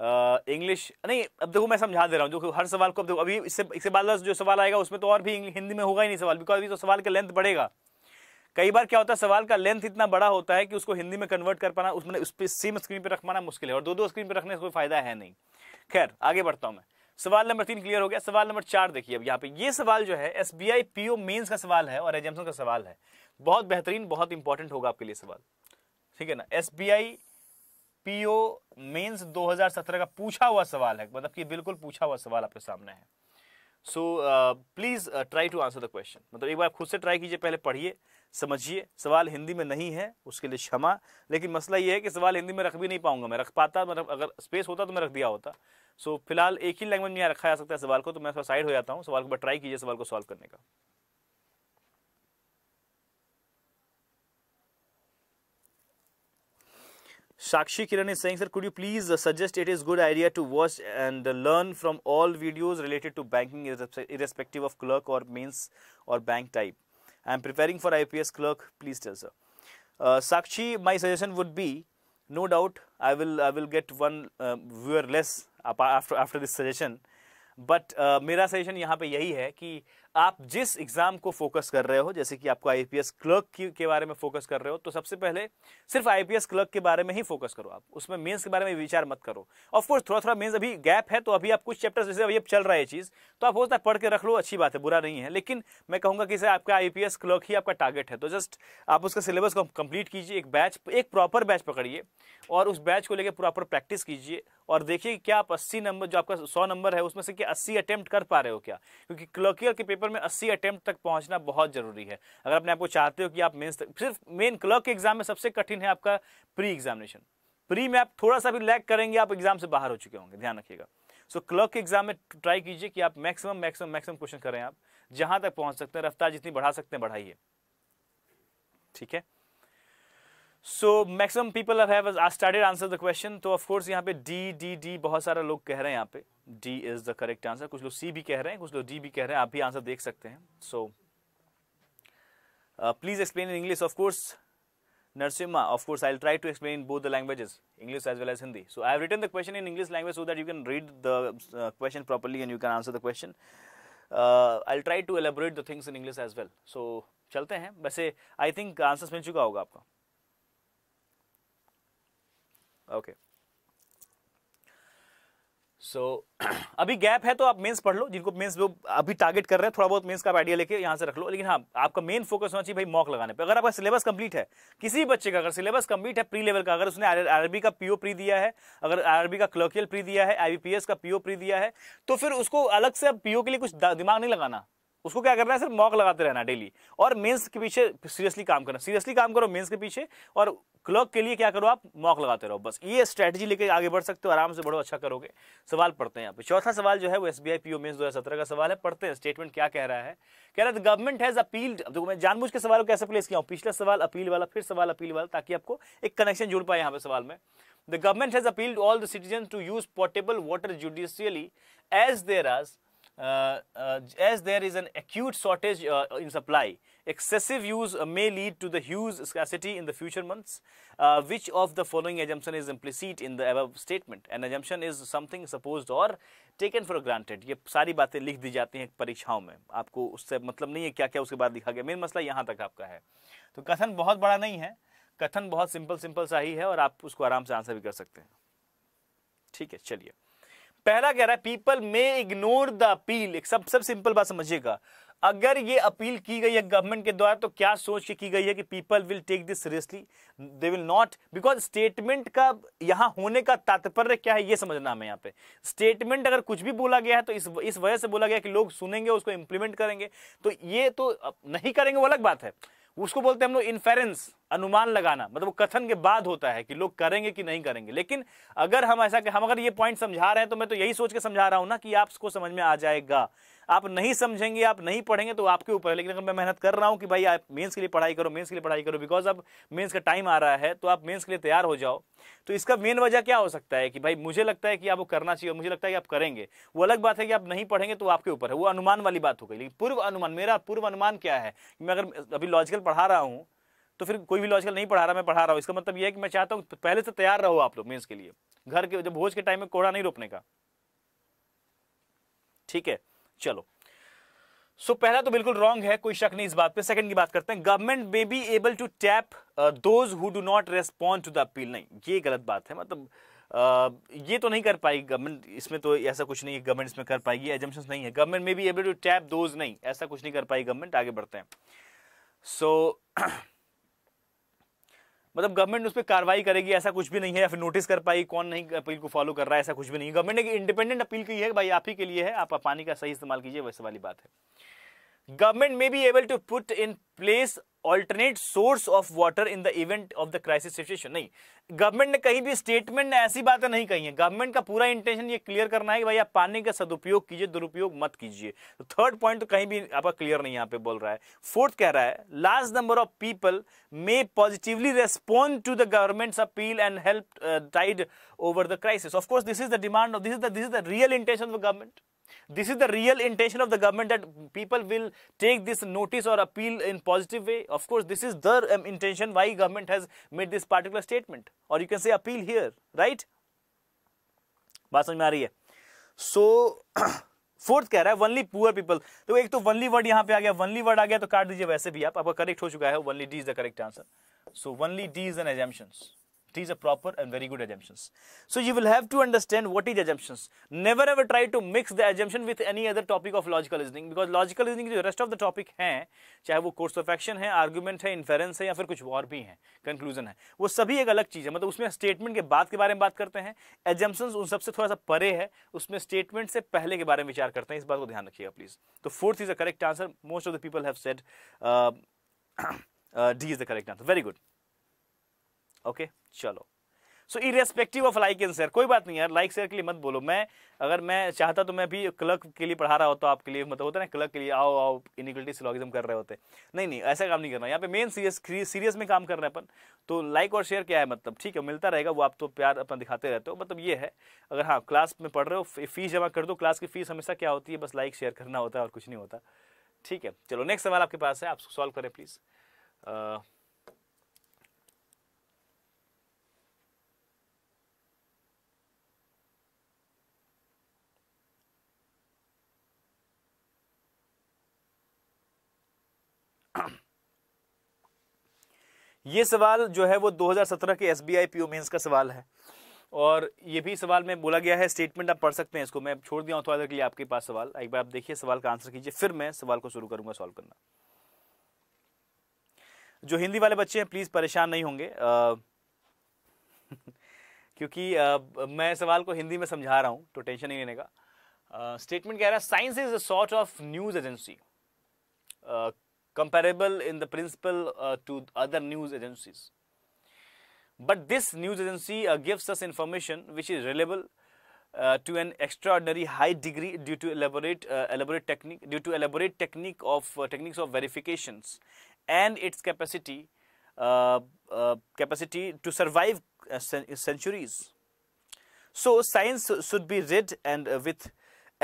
इंग्लिश नहीं अब देखो मैं समझा दे रहा हूँ जो हर सवाल को अब देखो अभी इससे इससे बाद जो सवाल आएगा उसमें तो और भी हिंदी में होगा ही नहीं सवाल बिकॉज अभी तो सवाल का लेंथ बढ़ेगा कई बार क्या होता है सवाल का लेंथ इतना बड़ा होता है कि उसको हिंदी में कन्वर्ट कर पाना उसमें उस पर सेम स्क्रीन पर रख पाना मुश्किल है और दो दो स्क्रीन पर रखने से कोई फायदा है नहीं खैर आगे बढ़ता हूँ मैं सवाल नंबर तीन क्लियर हो गया सवाल नंबर चार देखिए अब यहाँ पे ये सवाल जो है S B I P O का सवाल है और एजम्सन का सवाल है बहुत बेहतरीन बहुत इंपॉर्टेंट होगा आपके लिए सवाल ठीक है ना S B I PO mains 2017 का पूछा हुआ सवाल है मतलब कि बिल्कुल पूछा हुआ सवाल आपके सामने है so please try to answer the question मतलब एक बार खुद से ट्राई कीजिए पहले पढ़िए समझिए सवाल हिंदी में नहीं है उसके लिए क्षमा लेकिन मसला यह है कि सवाल हिंदी में रख भी नहीं पाऊंगा मैं रख पाता मतलब अगर स्पेस होता तो मैं रख दिया होता सो so, फिलहाल एक ही लैंग्वेज में यहाँ रखा जा सकता है सवाल को तो मैं थोड़ा साइड हो जाता हूँ सवाल को ट्राई कीजिए सवाल को सॉल्व करने का Sakshi Kiran is saying, sir, could you please suggest it is good idea to watch and learn from all videos related to banking irrespective of clerk or means or bank type. I am preparing for IPS clerk, please tell sir. Uh, Sakshi, my suggestion would be, no doubt, I will I will get one uh, viewer less after after this suggestion. But uh, मेरा सजेशन यहाँ पे यही है कि आप जिस एग्ज़ाम को फोकस कर रहे हो जैसे कि आपको आईपीएस क्लर्क के बारे में फोकस कर रहे हो तो सबसे पहले सिर्फ आईपीएस क्लर्क के बारे में ही फोकस करो आप उसमें मेंस के बारे में विचार मत करो ऑफकोर्स थोड़ा थोड़ा मेंस अभी गैप है तो अभी आप कुछ चैप्टर जैसे अभी चल रहा है चीज़ तो आप हो सकता है पढ़ के रख लो अच्छी बात है बुरा नहीं है लेकिन मैं कहूंगा कि सर आपका आईपीएस क्लर्क ही आपका टारगेट है तो जस्ट आप उसका सिलेबस को कंप्लीट कीजिए एक बैच एक प्रॉपर बैच पकड़िए और उस बैच को लेकर प्रॉपर प्रैक्टिस कीजिए और देखिए क्या आप अस्सी नंबर जो आपका सौ नंबर है उसमें से क्या अस्सी अटैम्प्ट कर पा रहे हो क्या क्योंकि क्लर्कियर के पेपर पेपर में अस्सी अटैम्प्ट तक पहुंचना बहुत जरूरी है अगर अपने आपको चाहते हो कि आप मेन्स सिर्फ मेन क्लर्क के एग्जाम में सबसे कठिन है आपका प्री एग्जामिनेशन प्री में आप थोड़ा सा भी लैक करेंगे आप एग्जाम से बाहर हो चुके होंगे ध्यान रखिएगा सो क्लर्क के एग्जाम में ट्राई कीजिए कि आप मैक्सिमम मैक्सिमम मैक्सिमम क्वेश्चन करें आप जहां तक पहुंच सकते हैं रफ्तार जितनी बढ़ा सकते हैं बढ़ाइए ठीक है so maximum people have started answer the question तो ऑफकोर्स यहाँ पे डी डी डी बहुत सारा लोग कह रहे हैं यहाँ पे D is the correct answer कुछ लोग सी भी कह रहे हैं कुछ लोग डी भी कह रहे हैं आप भी आंसर देख सकते हैं so please explain in English of course Narasimha of course I try to explain both the languages English as well as Hindi so I written the question in English language so that you can read the question properly and you can answer the question I try to elaborate the things in English as well so चलते हैं वैसे आई थिंक आंसर मिल चुका होगा आपका ओके सो अभी गैप है तो आप मेंस पढ़ लो जिनको मेंस लोग अभी टारगेट कर रहे हैं थोड़ा बहुत मेंस का आप आइडिया लेके यहाँ से रख लो लेकिन हाँ आपका मेन फोकस होना चाहिए भाई मॉक लगाने पे अगर आपका सिलेबस कंप्लीट है किसी भी बच्चे का अगर सिलेबस कंप्लीट है प्री लेवल का अगर उसने आरबी का पीओ प्री दिया है अगर आरबी का क्लर्कियल प्री दिया है आई का पीओ प्री दिया है तो फिर उसको अलग से अब पीओ के लिए कुछ दिमाग नहीं लगाना उसको क्या करना है सिर्फ मॉक लगाते रहना डेली और मेंस के पीछे सीरियसली काम करना सीरियसली काम करो मेंस के पीछे और क्लर्क के लिए क्या करो आप मॉक लगाते रहो बस ये स्ट्रेटजी लेके आगे बढ़ सकते हो आराम से बढ़ो अच्छा करोगे सवाल पढ़ते हैं यहाँ पे चौथा सवाल जो है वो एस बी आई पी दो का सवाल है पढ़ते हैं स्टेटमेंट क्या कह रहा है कह रहा है गवर्नमेंट हैज अपील देखो मैं जानबूझ के सवाल को कैसे प्लेस किया हूँ पिछला सवाल अपील वाला फिर सवाल अपील वाला ताकि आपको एक कनेक्शन जुड़ पाए यहाँ पे सवाल में the government has appealed all the citizen to use portable water judicially as there आज uh, as there is an acute shortage uh, in supply, excessive use uh, may lead to the huge scarcity in the future months. uh, which of the following assumption is implicit in the above statement? An assumption is something supposed or taken for granted. ये सारी बातें लिख दी जाती हैं परीक्षाओं में आपको उससे मतलब नहीं है क्या क्या उसके बाद लिखा गया मेन मसला यहाँ तक आपका है तो कथन बहुत बड़ा नहीं है कथन बहुत सिंपल सिंपल सा ही है और आप उसको आराम से आंसर भी कर सकते हैं ठीक है चलिए पहला कह रहा है people may ignore the appeal एक सब सब सिंपल बात समझिएगा अगर ये अपील की गई है गवर्नमेंट के द्वारा तो क्या सोच के की गई है कि people will take this seriously they will not because statement का यहाँ होने का तात्पर्य क्या है ये समझना हमें यहाँ पे स्टेटमेंट अगर कुछ भी बोला गया है तो इस इस वजह से बोला गया कि लोग सुनेंगे उसको इम्प्लीमेंट करेंगे तो ये तो नहीं करेंगे वो अलग बात है उसको बोलते हैं हम लोग इन्फेरेंस अनुमान लगाना मतलब वो कथन के बाद होता है कि लोग करेंगे कि नहीं करेंगे लेकिन अगर हम ऐसा हम अगर ये पॉइंट समझा रहे हैं तो मैं तो यही सोच के समझा रहा हूं ना कि आपको समझ में आ जाएगा आप नहीं समझेंगे आप नहीं पढ़ेंगे तो आपके ऊपर है लेकिन अगर मैं मेहनत कर रहा हूँ कि भाई आप मेन्स के लिए पढ़ाई करो मेन्स के लिए पढ़ाई करो बिकॉज अब मेन्स का टाइम आ रहा है तो आप मेन्स के लिए तैयार हो जाओ तो इसका मेन वजह क्या हो सकता है कि भाई मुझे लगता है कि आपको करना चाहिए मुझे लगता है कि आप करेंगे वो अलग बात है कि आप नहीं पढ़ेंगे तो आपके ऊपर है वो अनुमान वाली बात हो गई लेकिन पूर्व अनुमान मेरा पूर्व अनुमान क्या है मैं अगर अभी लॉजिकल पढ़ा रहा हूँ तो फिर कोई भी लॉजिकल नहीं पढ़ा रहा मैं पढ़ा रहा हूँ इसका मतलब यह है कि मैं चाहता हूँ पहले से तैयार रहो आप लोग मेन्स के लिए घर के जब भोज के टाइम में कोड़ा नहीं रोपने का ठीक है चलो सो so, पहला तो बिल्कुल रॉन्ग है कोई शक नहीं इस बात पे सेकंड की बात करते हैं government may be able to tap those who do not respond to the appeal नहीं ये गलत बात है मतलब Uh, ये तो नहीं कर पाएगी गवर्नमेंट इसमें तो ऐसा कुछ नहीं है गवर्नमेंट इसमें कर पाएगी एजेंशन नहीं है government may be able to tap those नहीं ऐसा कुछ नहीं कर पाएगी गवर्नमेंट आगे बढ़ते हैं सो so, मतलब गवर्नमेंट उस पर कार्रवाई करेगी ऐसा कुछ भी नहीं है या फिर नोटिस कर पाई कौन नहीं अपील को फॉलो कर रहा है ऐसा कुछ भी नहीं गवर्नमेंट ने इंडिपेंडेंट अपील की है भाई आप ही के लिए है आप पानी का सही इस्तेमाल कीजिए वैसे वाली बात है government may be able to put in place alternate source of water in the event of the crisis situation नहीं गवर्नमेंट ने कहीं भी स्टेटमेंट ने ऐसी बातें नहीं कही है गवर्नमेंट का पूरा इंटेंशन ये क्लियर करना है कि भाई आप पानी का सदुपयोग कीजिए दुरुपयोग मत कीजिए तो थर्ड पॉइंट तो कहीं भी आपका क्लियर नहीं यहाँ पे बोल रहा है फोर्थ कह रहा है large number of people may positively respond to the government appeal and help tide over the crisis of course this is the demand of this is the real intention of government this is the real intention of the government that people will take this notice or appeal in positive way of course this is the um, intention why government has made this particular statement or you can say appeal here right baat samajh aa rahi hai so so fourth कह रहा है वनली पुअर पीपल तो एक तो वनली वर्ड यहाँ पे आ गया वनली वर्ड आ गया तो काट दीजिए वैसे भी आप आपका करेक्ट हो चुका है only D is the correct answer so only D is an assumptions These are proper and very good assumptions. So you will have to understand what is assumptions. Never ever try to mix the assumption with any other topic of logical reasoning because logical reasoning the rest of the topic hai chahe wo course of action hai argument hai inference hai ya fir kuch aur bhi hai conclusion hai wo sabhi ek alag cheez hai matlab usme statement ke baad ke bare mein baat karte hain assumptions उन सबसे thoda sa pare hai usme statement se pehle ke bare mein vichar karte hain is baat ko dhyan rakhiyega please to fourth is a correct answer most of the people have said uh, uh, d is the correct answer very good okay चलो so irrespective of like and share कोई बात नहीं यार लाइक शेयर के लिए मत बोलो मैं अगर मैं चाहता तो मैं भी क्लर्क के लिए पढ़ा रहा होता आपके लिए मतलब होता है ना क्लर्क के लिए आओ आओ इनिक्वलिटी सिलॉगिज्म कर रहे होते नहीं नहीं ऐसा काम नहीं करना यहाँ पे मेन सीरियस सीरियस में काम कर रहे हैं अपन तो लाइक और शेयर क्या है मतलब ठीक है मिलता रहेगा वो आप तो प्यार अपन दिखाते रहते हो मतलब ये है अगर हाँ क्लास में पढ़ रहे हो फीस जमा कर दो क्लास की फीस हमेशा क्या होती है बस लाइक शेयर करना होता है और कुछ नहीं होता ठीक है चलो नेक्स्ट सवाल आपके पास है आप सॉल्व करें प्लीज़ ये सवाल जो है वो 2017 के एस बी आई पी का सवाल है और ये भी सवाल में बोला गया है स्टेटमेंट आप पढ़ सकते हैं इसको मैं छोड़ दिया हूँ थोड़ा देर के लिए आपके पास सवाल एक बार आप देखिए सवाल का आंसर कीजिए फिर मैं सवाल को शुरू करूंगा सॉल्व करना जो हिंदी वाले बच्चे हैं प्लीज़ परेशान नहीं होंगे आ, क्योंकि आ, मैं सवाल को हिंदी में समझा रहा हूँ तो टेंशन नहीं लेने का स्टेटमेंट कह रहा है science is a sort of news agency comparable in the principle uh, to other news agencies. But this news agency uh, gives us information which is reliable uh, to an extraordinary high degree due to elaborate uh, elaborate technique due to elaborate technique of uh, techniques of verifications and its capacity uh, capacity to survive centuries. So science should be read and with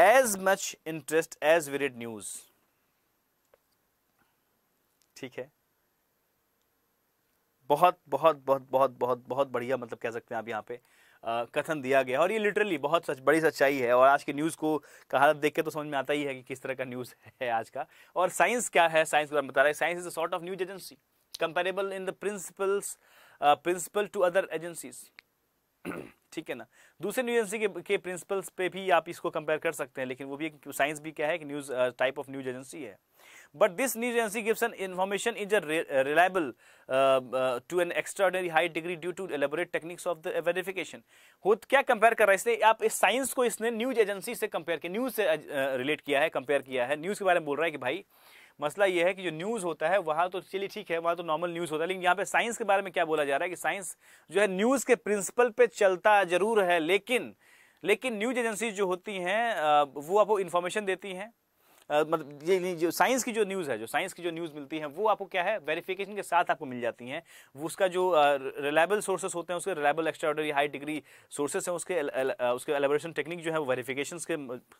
as much interest as we read news. ठीक है बहुत बहुत बहुत बहुत बहुत बहुत बढ़िया मतलब कह सकते हैं आप यहाँ पे आ, कथन दिया गया और ये लिटरली बहुत सच बड़ी सच्चाई है और आज की न्यूज़ को कहा देख के तो समझ में आता ही है कि किस तरह का न्यूज़ है आज का और साइंस क्या है साइंस के बारे में बता रहा है science is a sort of news agency comparable in the principles principle to other agencies ठीक है ना दूसरे न्यूज एजेंसी के, के प्रिंसिपल्स पे भी आप इसको कंपेयर कर सकते हैं लेकिन वो भी साइंस भी क्या है कि news type of news agency है but this news agency gives an information is a re reliable uh, uh, to an extraordinary high degree due to elaborate techniques of the uh, verification kya compare kar raha hai isne aap is science ko isne news agency se compare ke news se uh, relate kiya hai compare kiya hai news ke bare mein bol raha hai ki bhai मसला यह है कि जो न्यूज़ होता है वहाँ तो चलिए ठीक है वहाँ तो नॉर्मल न्यूज़ होता है लेकिन यहाँ पे साइंस के बारे में क्या बोला जा रहा है कि साइंस जो है न्यूज़ के प्रिंसिपल पे चलता जरूर है लेकिन लेकिन न्यूज एजेंसी जो होती हैं वो आपको इन्फॉर्मेशन देती हैं मतलब ये नहीं जो साइंस की जो न्यूज़ है जो साइंस की जो न्यूज़ मिलती है वो आपको क्या है वेरिफिकेशन के साथ आपको मिल जाती हैं उसका जो रिलायबल सोर्सेस होते हैं उसके reliable extra high degree sources हैं उसके उसके एलेबोरेशन टेक्निक जो है वो वेरीफिकेशन के,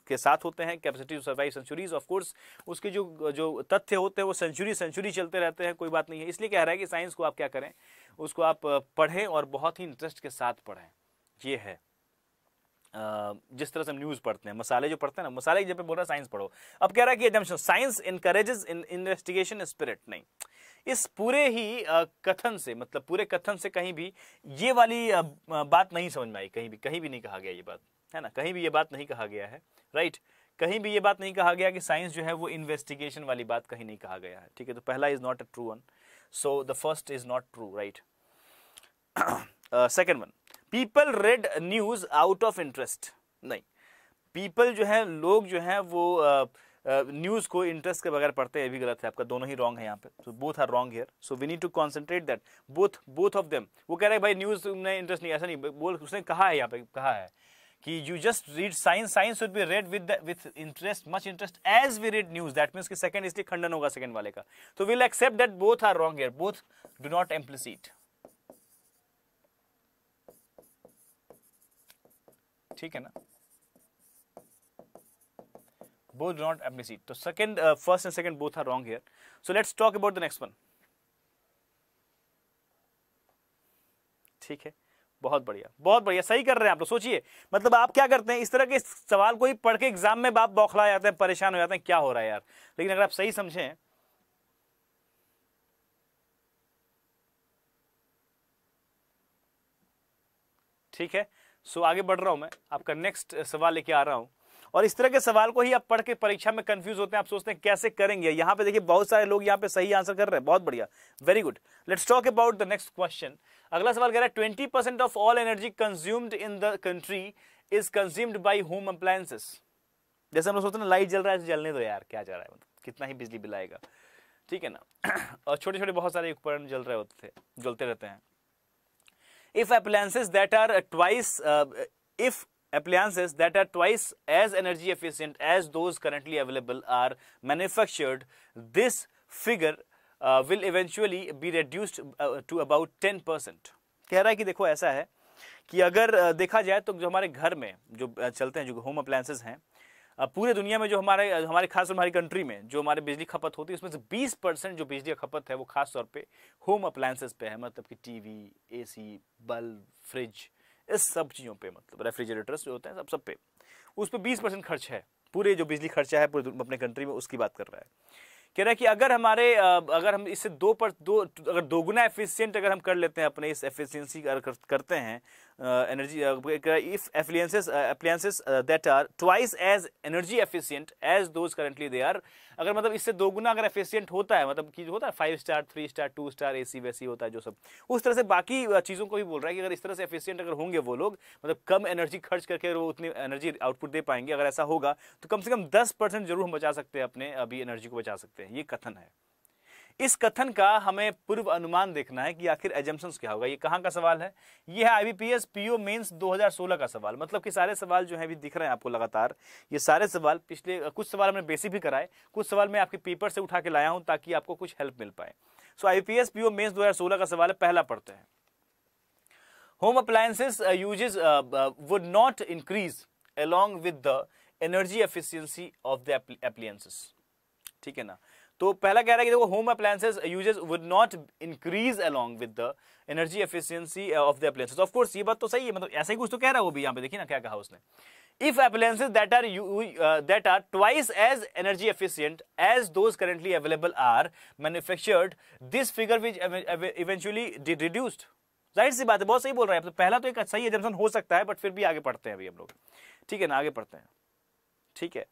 के साथ होते हैं capacity to survive centuries of course उसके जो जो तथ्य होते हैं वो सेंचुरी सेंचुरी चलते रहते हैं कोई बात नहीं है इसलिए कह रहा है कि साइंस को आप क्या करें उसको आप पढ़ें और बहुत ही इंटरेस्ट के साथ पढ़ें ये है जिस तरह से हम न्यूज़ पढ़ते हैं मसाले जो पढ़ते हैं ना मसाले की जब बोल रहा है साइंस पढ़ो अब कह रहा है कि science encourages in investigation spirit नहीं इस पूरे ही कथन से मतलब पूरे कथन से कहीं भी ये वाली बात नहीं समझ में आई कहीं भी कहीं भी नहीं कहा गया ये बात है ना कहीं भी ये बात नहीं कहा गया है राइट कहीं भी ये बात नहीं कहा गया कि साइंस जो है वो इन्वेस्टिगेशन वाली बात कहीं नहीं कहा गया है ठीक है तो पहला is not a true one so the first is not true right second one people read news out of interest नहीं पीपल जो है लोग जो है वो न्यूज़ को इंटरेस्ट के बगैर पढ़ते हैं ये भी गलत है आपका दोनों ही रॉन्ग है यहाँ पे so both are wrong here so we need to concentrate that both both of them वो कह रहे हैं भाई न्यूज़ में इंटरेस्ट नहीं ऐसा नहीं बोल उसने कहा है यहाँ पे कहा है कि you just read science science should be read with with interest much interest as we read news that means कि सेकंड इसलिए खंडन होगा सेकंड वाले का तो will accept that both are wrong here both do not implicit ठीक है ना बोथ नॉट not तो uh, So first and first both are wrong here so let's talk about the next one ठीक है बहुत बढ़िया बहुत बढ़िया सही कर रहे हैं आप लोग सोचिए मतलब आप क्या करते हैं इस तरह के सवाल को ही पढ़ के एग्जाम में आप बौखला जाते हैं परेशान हो जाते हैं क्या हो रहा है यार लेकिन अगर आप सही समझे ठीक है सो आगे बढ़ रहा हूँ मैं आपका नेक्स्ट सवाल लेके आ रहा हूँ और इस तरह के सवाल को ही आप पढ़ के परीक्षा में कंफ्यूज होते हैं आप सोचते हैं कैसे करेंगे यहाँ पे देखिए बहुत सारे लोग यहाँ पे सही आंसर कर रहे हैं बहुत बढ़िया very good let's talk about the next question अगला सवाल कह रहा है twenty percent of all energy consumed in the country is consumed by home appliances जैसे हम लोग सोचते हैं लाइट जल रहा है तो जलने दो यार क्या जा रहा है मतलब कितना ही बिजली बिल आएगा ठीक है ना और छोटे छोटे बहुत सारे उपकरण जल रहे होते थे जलते रहते हैं if appliances that are twice uh, if appliances that are twice as energy efficient as those currently available are manufactured this figure uh, will eventually be reduced uh, to about 10 keh raha hai ki dekho aisa hai है कि अगर देखा जाए तो जो हमारे घर में जो चलते हैं जो होम अप्लायंसेज हैं पूरे दुनिया में जो हमारे हमारे खास हमारी कंट्री में जो हमारे बिजली खपत होती है उसमें से 20 परसेंट जो बिजली का खपत है वो खास तौर पे होम अप्लायंसेस पे है मतलब कि टीवी एसी बल्ब फ्रिज इस सब चीज़ों पे मतलब रेफ्रिजरेटर्स जो होते हैं सब सब पे उस पर बीस परसेंट खर्च है पूरे जो बिजली खर्चा है पूरे अपने कंट्री में उसकी बात कर रहा है कह रहा है कि अगर हमारे अगर हम इससे दो पर दो अगर दोगुना एफिशिएंट अगर हम कर लेते हैं अपने इस एफिशिएंसी अगर करते हैं uh, energy uh, uh, if appliances uh, appliances uh, that are twice as energy efficient as those currently they are अगर मतलब इससे दो गुना अगर एफिशिएंट होता है मतलब कि जो होता है five star three star two star AC वैसी होता है जो सब उस तरह से बाकी uh, चीज़ों को भी बोल रहा है कि अगर इस तरह से एफिशिएंट अगर होंगे वो लोग मतलब कम एनर्जी खर्च करके वो उतनी एनर्जी आउटपुट दे पाएंगे अगर ऐसा होगा तो कम से कम दस जरूर हम बचा सकते हैं अपने अभी एनर्जी को बचा सकते हैं ये कथन है इस कथन का हमें पूर्व अनुमान देखना है कि आखिर एजम्पन क्या होगा ये कहाँ का सवाल है ये है आईबीपीएस पीओ मेंस 2016 का सवाल मतलब कि सारे सवाल जो है अभी दिख रहे हैं आपको लगातार ये सारे सवाल पिछले कुछ सवाल हमने बेसिक भी कराए कुछ सवाल मैं आपके पेपर से उठा के लाया हूँ ताकि आपको कुछ हेल्प मिल पाए सो आई पी पीओ का सवाल है पहला पढ़ते हैं home appliances uses would not increase along with the energy efficiency of the appliances ठीक है ना तो पहला कह रहा है कि देखो home appliances uses would not increase along with the energy efficiency of the appliances of course ये बात तो सही है मतलब ऐसा ही कुछ तो कह रहा है वो भी यहाँ पे देखिए ना क्या कहा उसने if appliances that are that are twice as energy efficient as those currently available are manufactured this figure which eventually reduced जाहिर सी बात है बहुत सही बोल रहे हैं तो पहला तो एक सही अच्छा एजम्पन हो सकता है बट फिर भी आगे पढ़ते हैं अभी हम लोग ठीक है ना आगे पढ़ते हैं ठीक है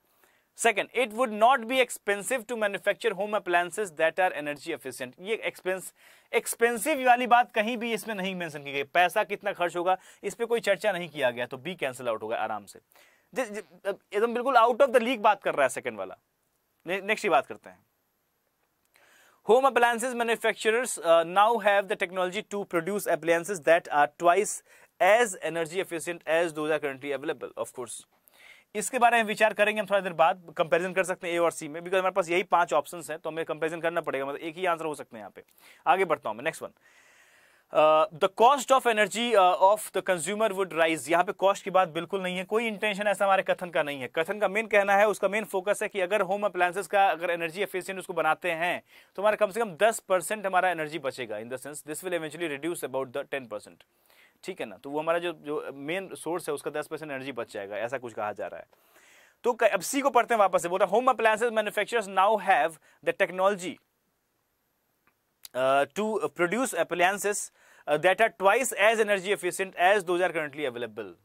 second it would not be expensive to manufacture home appliances that are energy efficient ये एक्सपेंस एक्सपेंसिव वाली बात कहीं भी इसमें नहीं मैंशन की गई पैसा कितना खर्च होगा इस पर कोई चर्चा नहीं किया गया तो बी कैंसिल आउट होगा आराम से एकदम बिल्कुल आउट ऑफ द लीक बात कर रहा है सेकेंड वाला नेक्स्ट ही बात करते हैं home appliances manufacture now have the technology to produce appliances that are twice as energy efficient as those available of course इसके बारे में विचार करेंगे हम थोड़ा देर बाद कंपैरिजन कर सकते हैं ए और सी में बिकॉज हमारे पास यही पांच ऑप्शन है तो हमें कंपेरिजन करना पड़ेगा मतलब एक ही आंसर हो सकते हैं यहाँ पे आगे बढ़ता हूँ मैं next one the cost of energy of the consumer would rise यहाँ पे कॉस्ट की बात बिल्कुल नहीं है कोई इंटेंशन ऐसा हमारे कथन का नहीं है कथन का मेन कहना है उसका मेन फोकस है कि अगर होम अप्लायंसेस का अगर एनर्जी एफिशियंट उसको बनाते हैं तो हमारा कम से कम 10 परसेंट हमारा एनर्जी बचेगा in the sense this will eventually reduce about the ten percent ठीक है ना तो वो हमारा जो जो मेन सोर्स है उसका दस परसेंट एनर्जी बच जाएगा ऐसा कुछ कहा जा रहा है तो अब सी को पढ़ते हैं वापस से बोल home appliances manufacturers now have the technology to produce appliances that are twice as energy efficient as those are currently available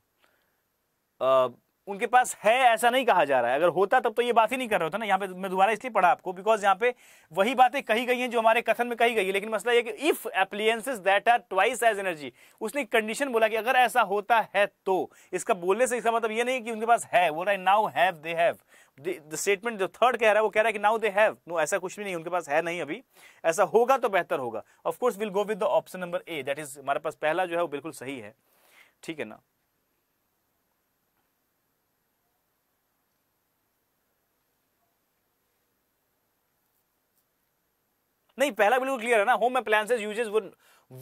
उनके पास है ऐसा नहीं कहा जा रहा है अगर होता तब तो ये बात ही नहीं कर रहा था ना यहाँ पे मैं दोबारा इसलिए पढ़ा आपको बिकॉज यहाँ पे वही बातें कही गई हैं जो हमारे कथन में कही गई है लेकिन मसला ये कि if appliances that are twice as energy उसने कंडीशन बोला कि अगर ऐसा होता है तो इसका बोलने से इसका मतलब ये नहीं कि उनके पास है वो रहा now have they have the statement जो थर्ड कह रहा है वो कह रहा है कि नाउ दे हैव नो ऐसा कुछ भी नहीं उनके पास है नहीं अभी ऐसा होगा तो बेहतर होगा of course will go with the option number A that is हमारे पास पहला जो है वो बिल्कुल सही है ठीक है ना नहीं पहला बिल्कुल क्लियर है ना home appliances uses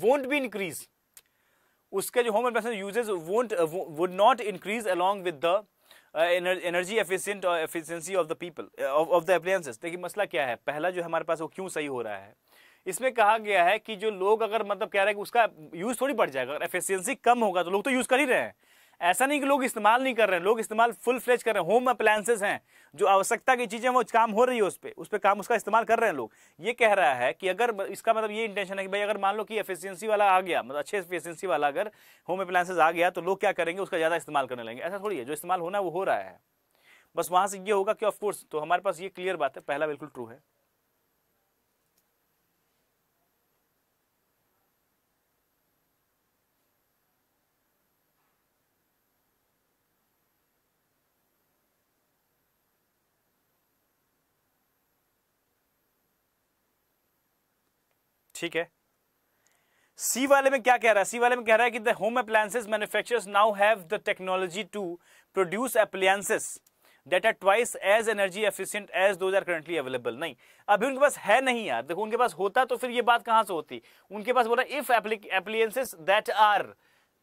won't be increase उसके जो home appliances uses won't would not increase along with the energy efficient और efficiency of the people of the appliances देखिए मसला क्या है पहला जो हमारे पास वो क्यों सही हो रहा है इसमें कहा गया है कि जो लोग अगर मतलब कह रहे हैं कि उसका यूज़ थोड़ी बढ़ जाएगा अगर एफिशिएंसी कम होगा तो लोग तो यूज़ कर ही रहे हैं ऐसा नहीं कि लोग इस्तेमाल नहीं कर रहे हैं लोग इस्तेमाल फुल फ्लेज कर रहे हैं होम अप्लायंसेज हैं जो आवश्यकता की चीज़ें वो काम हो रही है उस पर उस पर काम उसका इस्तेमाल कर रहे हैं लोग ये कह रहा है कि अगर इसका मतलब ये इंटेंशन है कि भाई अगर मान लो कि एफिशियंसी वाला आ गया मतलब अच्छे एफिशियंसी वाला अगर होम अप्लायंसेज आ गया तो लोग क्या करेंगे उसका ज़्यादा इस्तेमाल करने लगेंगे ऐसा थोड़ी है जो इस्तेमाल होना वो हो रहा है बस वहाँ से ये होगा कि ऑफकोर्स तो हमारे पास ये क्लियर बात है पहला बिल्कुल ट्रू है ठीक है सी वाले में क्या कह रहा है सी वाले में कह रहा है कि the home appliances manufacture now have the technology to produce appliances that are twice as energy efficient as those are currently available नहीं अभी उनके पास है नहीं यार देखो उनके पास होता तो फिर ये बात कहां से होती उनके पास बोला if appliances that are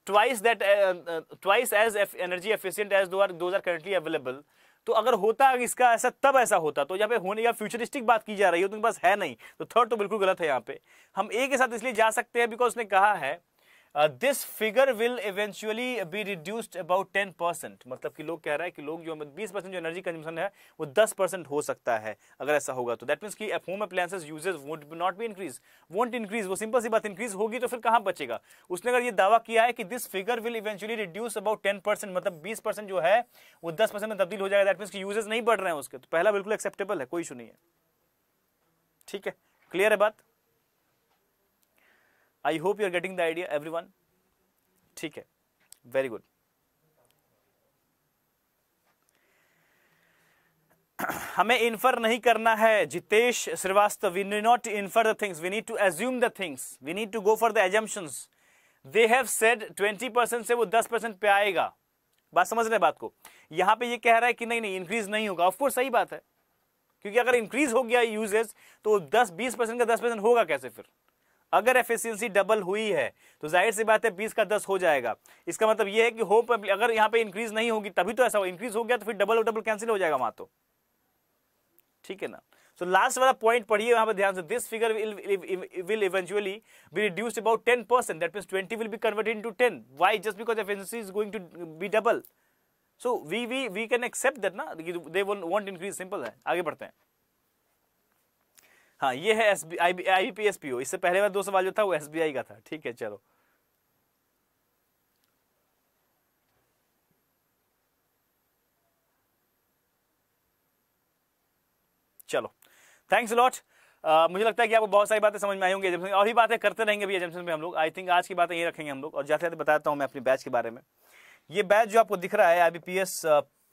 twice that twice as energy efficient as those are those are are, available तो अगर होता इसका ऐसा तब ऐसा होता तो यहाँ पे होने या फ्यूचरिस्टिक बात की जा रही है तो पास है नहीं तो थर्ड तो बिल्कुल गलत है यहाँ पे हम ए के साथ इसलिए जा सकते हैं बिकॉज उसने कहा है this figure will eventually be reduced about ten percent मतलब कि लोग कह रहा है कि लोग जो बीस परसेंट जो एनर्जी कंजम्पन है वो दस परसेंट हो सकता है अगर ऐसा होगा तो दैट मीन्स की home appliances uses won't not be increase won't increase वो सिंपल सी बात इंक्रीज होगी तो फिर कहां बचेगा उसने अगर ये दावा किया है कि this figure will eventually reduce about ten percent मतलब बीस परसेंट जो है वो दस परसेंट में तब्दील हो जाएगा दैट मीन्स कि यूजेज नहीं बढ़ रहे हैं उसके तो पहला बिल्कुल एक्सेप्टेबल है कोई इशू नहीं है ठीक है क्लियर है बात I hope you are getting the idea one ठीक है वेरी गुड हमें इन्फर नहीं करना है Jitesh Shrivastava we need not infer the things we need to assume the things we need to go for the assumptions they have said 20 percent से वो 10 परसेंट पे आएगा बात समझ रहे बात को यहां पे ये कह रहा है कि नहीं नहीं इंक्रीज नहीं होगा ऑफकोर्स सही बात है क्योंकि अगर इंक्रीज हो गया यूजेज तो दस बीस परसेंट का दस परसेंट होगा कैसे फिर अगर एफिशिएंसी डबल हुई है तो जाहिर सी बात है बीस का दस हो जाएगा इसका मतलब यह है कि होप अगर यहां पे इंक्रीज नहीं होगी तभी तो ऐसा हो इंक्रीज हो गया तो फिर डबल और डबल कैंसिल हो जाएगा वहां तो ठीक है ना सो लास्ट वाला पॉइंट पढ़िए यहाँ पर ध्यान से this figure will eventually be reduce about ten percent that mean twenty will be converted into ten why just because efficiency is going to be double so we we we can accept that ना दे वोट इंक्रीज सिंपल है आगे बढ़ते हैं हाँ ये है S B I B I P S P O इससे पहले मैं दो सवाल जो था वो एस बी आई का था ठीक है चलो चलो थैंक्स लॉट मुझे लगता है कि आपको बहुत सारी बातें समझ में आई होंगी और ही बातें करते रहेंगे भी एजेंशन में हम लोग आई थिंक आज की बातें ये रखेंगे हम लोग और जाते जाते बताता हूँ मैं अपने बैच के बारे में ये बैच जो आपको दिख रहा है I B P S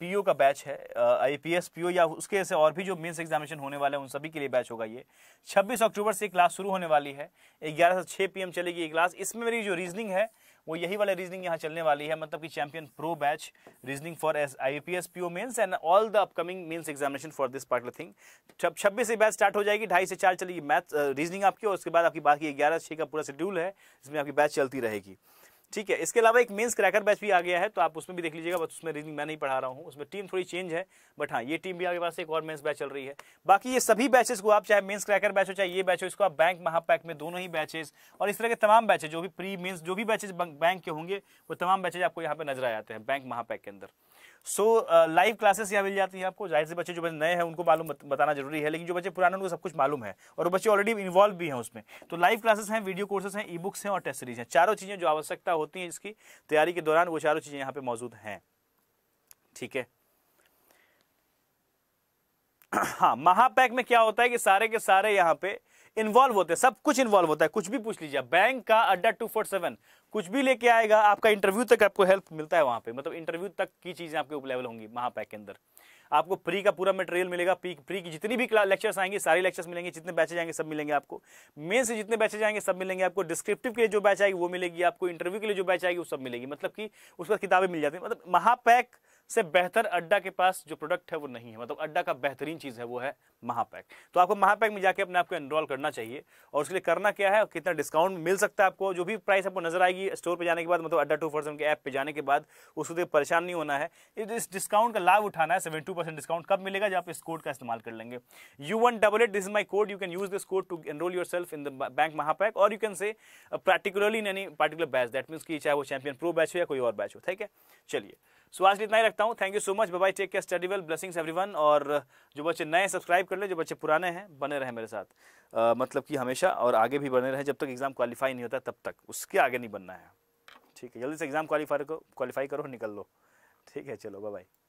PO का बैच है आईपीएस पीओ या उसके ऐसे और भी जो मेंस एग्जामिनेशन होने वाले हैं उन सभी के लिए बैच होगा ये 26 अक्टूबर से क्लास शुरू होने वाली है 11 से 6 पीएम चलेगी ये क्लास इसमें मेरी जो रीजनिंग है वो यही वाला रीजनिंग यहाँ चलने वाली है मतलब कि champion pro batch reasoning for S I P S P O mains and all the upcoming mains examination for this particular thing जब छब्बीस से बैच स्टार्ट हो जाएगी ढाई से चार चलेगी मैथ रीजनिंग आपकी और उसके बाद आपकी बाकी ग्यारह छः का पूरा शेड्यूल है जिसमें आपकी बैच चलती रहेगी ठीक है इसके अलावा एक मेंस क्रैकर बैच भी आ गया है तो आप उसमें भी देख लीजिएगा बस उसमें रीजनिंग मैं नहीं पढ़ा रहा हूँ उसमें टीम थोड़ी चेंज है बट हाँ ये टीम भी आपके पास एक और मेंस बैच चल रही है बाकी ये सभी बैचेस को आप चाहे मेंस क्रैकर बैच हो चाहे ये बैच हो इसको आप बैंक महापैक में दोनों ही बैचेज और इस तरह के तमाम बैचेज जो भी प्री मेन्स जो भी बैचेज बैंक के होंगे वो तमाम बैचेज आपको यहाँ पर नजर आ जाते हैं बैंक महापैक के अंदर सो लाइव क्लासेस यहाँ मिल जाती हैं आपको जाहिर से बच्चे जो बच्चे नए हैं उनको मालूम बताना जरूरी है लेकिन जो बच्चे पुराने उनको सब कुछ मालूम है और बच्चे ऑलरेडी इन्वॉल्व भी हैं उसमें तो लाइव क्लासेस हैं वीडियो कोर्सेस हैं ई बुक्स हैं और टेस्ट सीरीज हैं चारों चीज़ें जो आवश्यकता होती हैं इसकी तैयारी के दौरान वो चारों चीज़ें यहाँ पर मौजूद हैं ठीक है हाँ महापैक में क्या होता है कि सारे के सारे यहाँ पे इन्वॉल्व होते हैं सब कुछ इन्वॉल्व होता है कुछ भी पूछ लीजिए बैंक का अड्डा टू फोर सेवन कुछ भी लेके आएगा आपका इंटरव्यू तक आपको हेल्प मिलता है वहाँ पे मतलब इंटरव्यू तक की चीज़ें आपके लेवल होंगी महापैक के अंदर आपको प्री का पूरा मटेरियल मिलेगा प्री प्री की जितनी भी लेक्चर्स आएंगे सारे लेक्चर्स मिलेंगे जितने बैचे जाएंगे सब मिलेंगे आपको मेन से जितने बैचे जाएंगे सब मिलेंगे आपको डिस्क्रिप्टिव के लिए जो बैच आएगी वो मिलेगी आपको इंटरव्यू के लिए जो बैच आएगी वो सब मिलेगी मतलब कि उसके बाद किताबें मिल जाती हैं मतलब महापैक से बेहतर अड्डा के पास जो प्रोडक्ट है वो नहीं है मतलब अड्डा का बेहतरीन चीज़ है वो है महापैक तो आपको महापैक में जाके अपने आपको एनरोल करना चाहिए और उसके लिए करना क्या है कितना डिस्काउंट मिल सकता है आपको जो भी प्राइस आपको नजर आएगी स्टोर पर जाने के बाद मतलब अड्डा टू परसेंट के ऐप पर जाने के बाद उसको तो देखिए परेशान नहीं होना है इस डिस्काउंट का लाभ उठाना है सेवन टू परसेंट डिस्काउंट कब मिलेगा जब आप इस कोड का इस्तेमाल कर लेंगे U one double eight this is my code you can use this code to enroll your self in the bank महापैक और you can say particularly in any particular batch that means की चाहे वो चैंपियन प्रो बैच हो या कोई और बैच हो ठीक है चलिए सो आज इतना ही रखता हूँ thank you so much bye take care study well blessings everyone और जो बच्चे नए सब्सक्राइब कर ले जो बच्चे पुराने हैं बने रहे मेरे साथ आ, मतलब कि हमेशा और आगे भी बने रहे जब तक एग्ज़ाम क्वालिफाई नहीं होता तब तक उसके आगे नहीं बनना है ठीक है जल्दी से एग्ज़ाम क्वालिफाई करो क्वालिफाई करो निकल लो ठीक है चलो बाय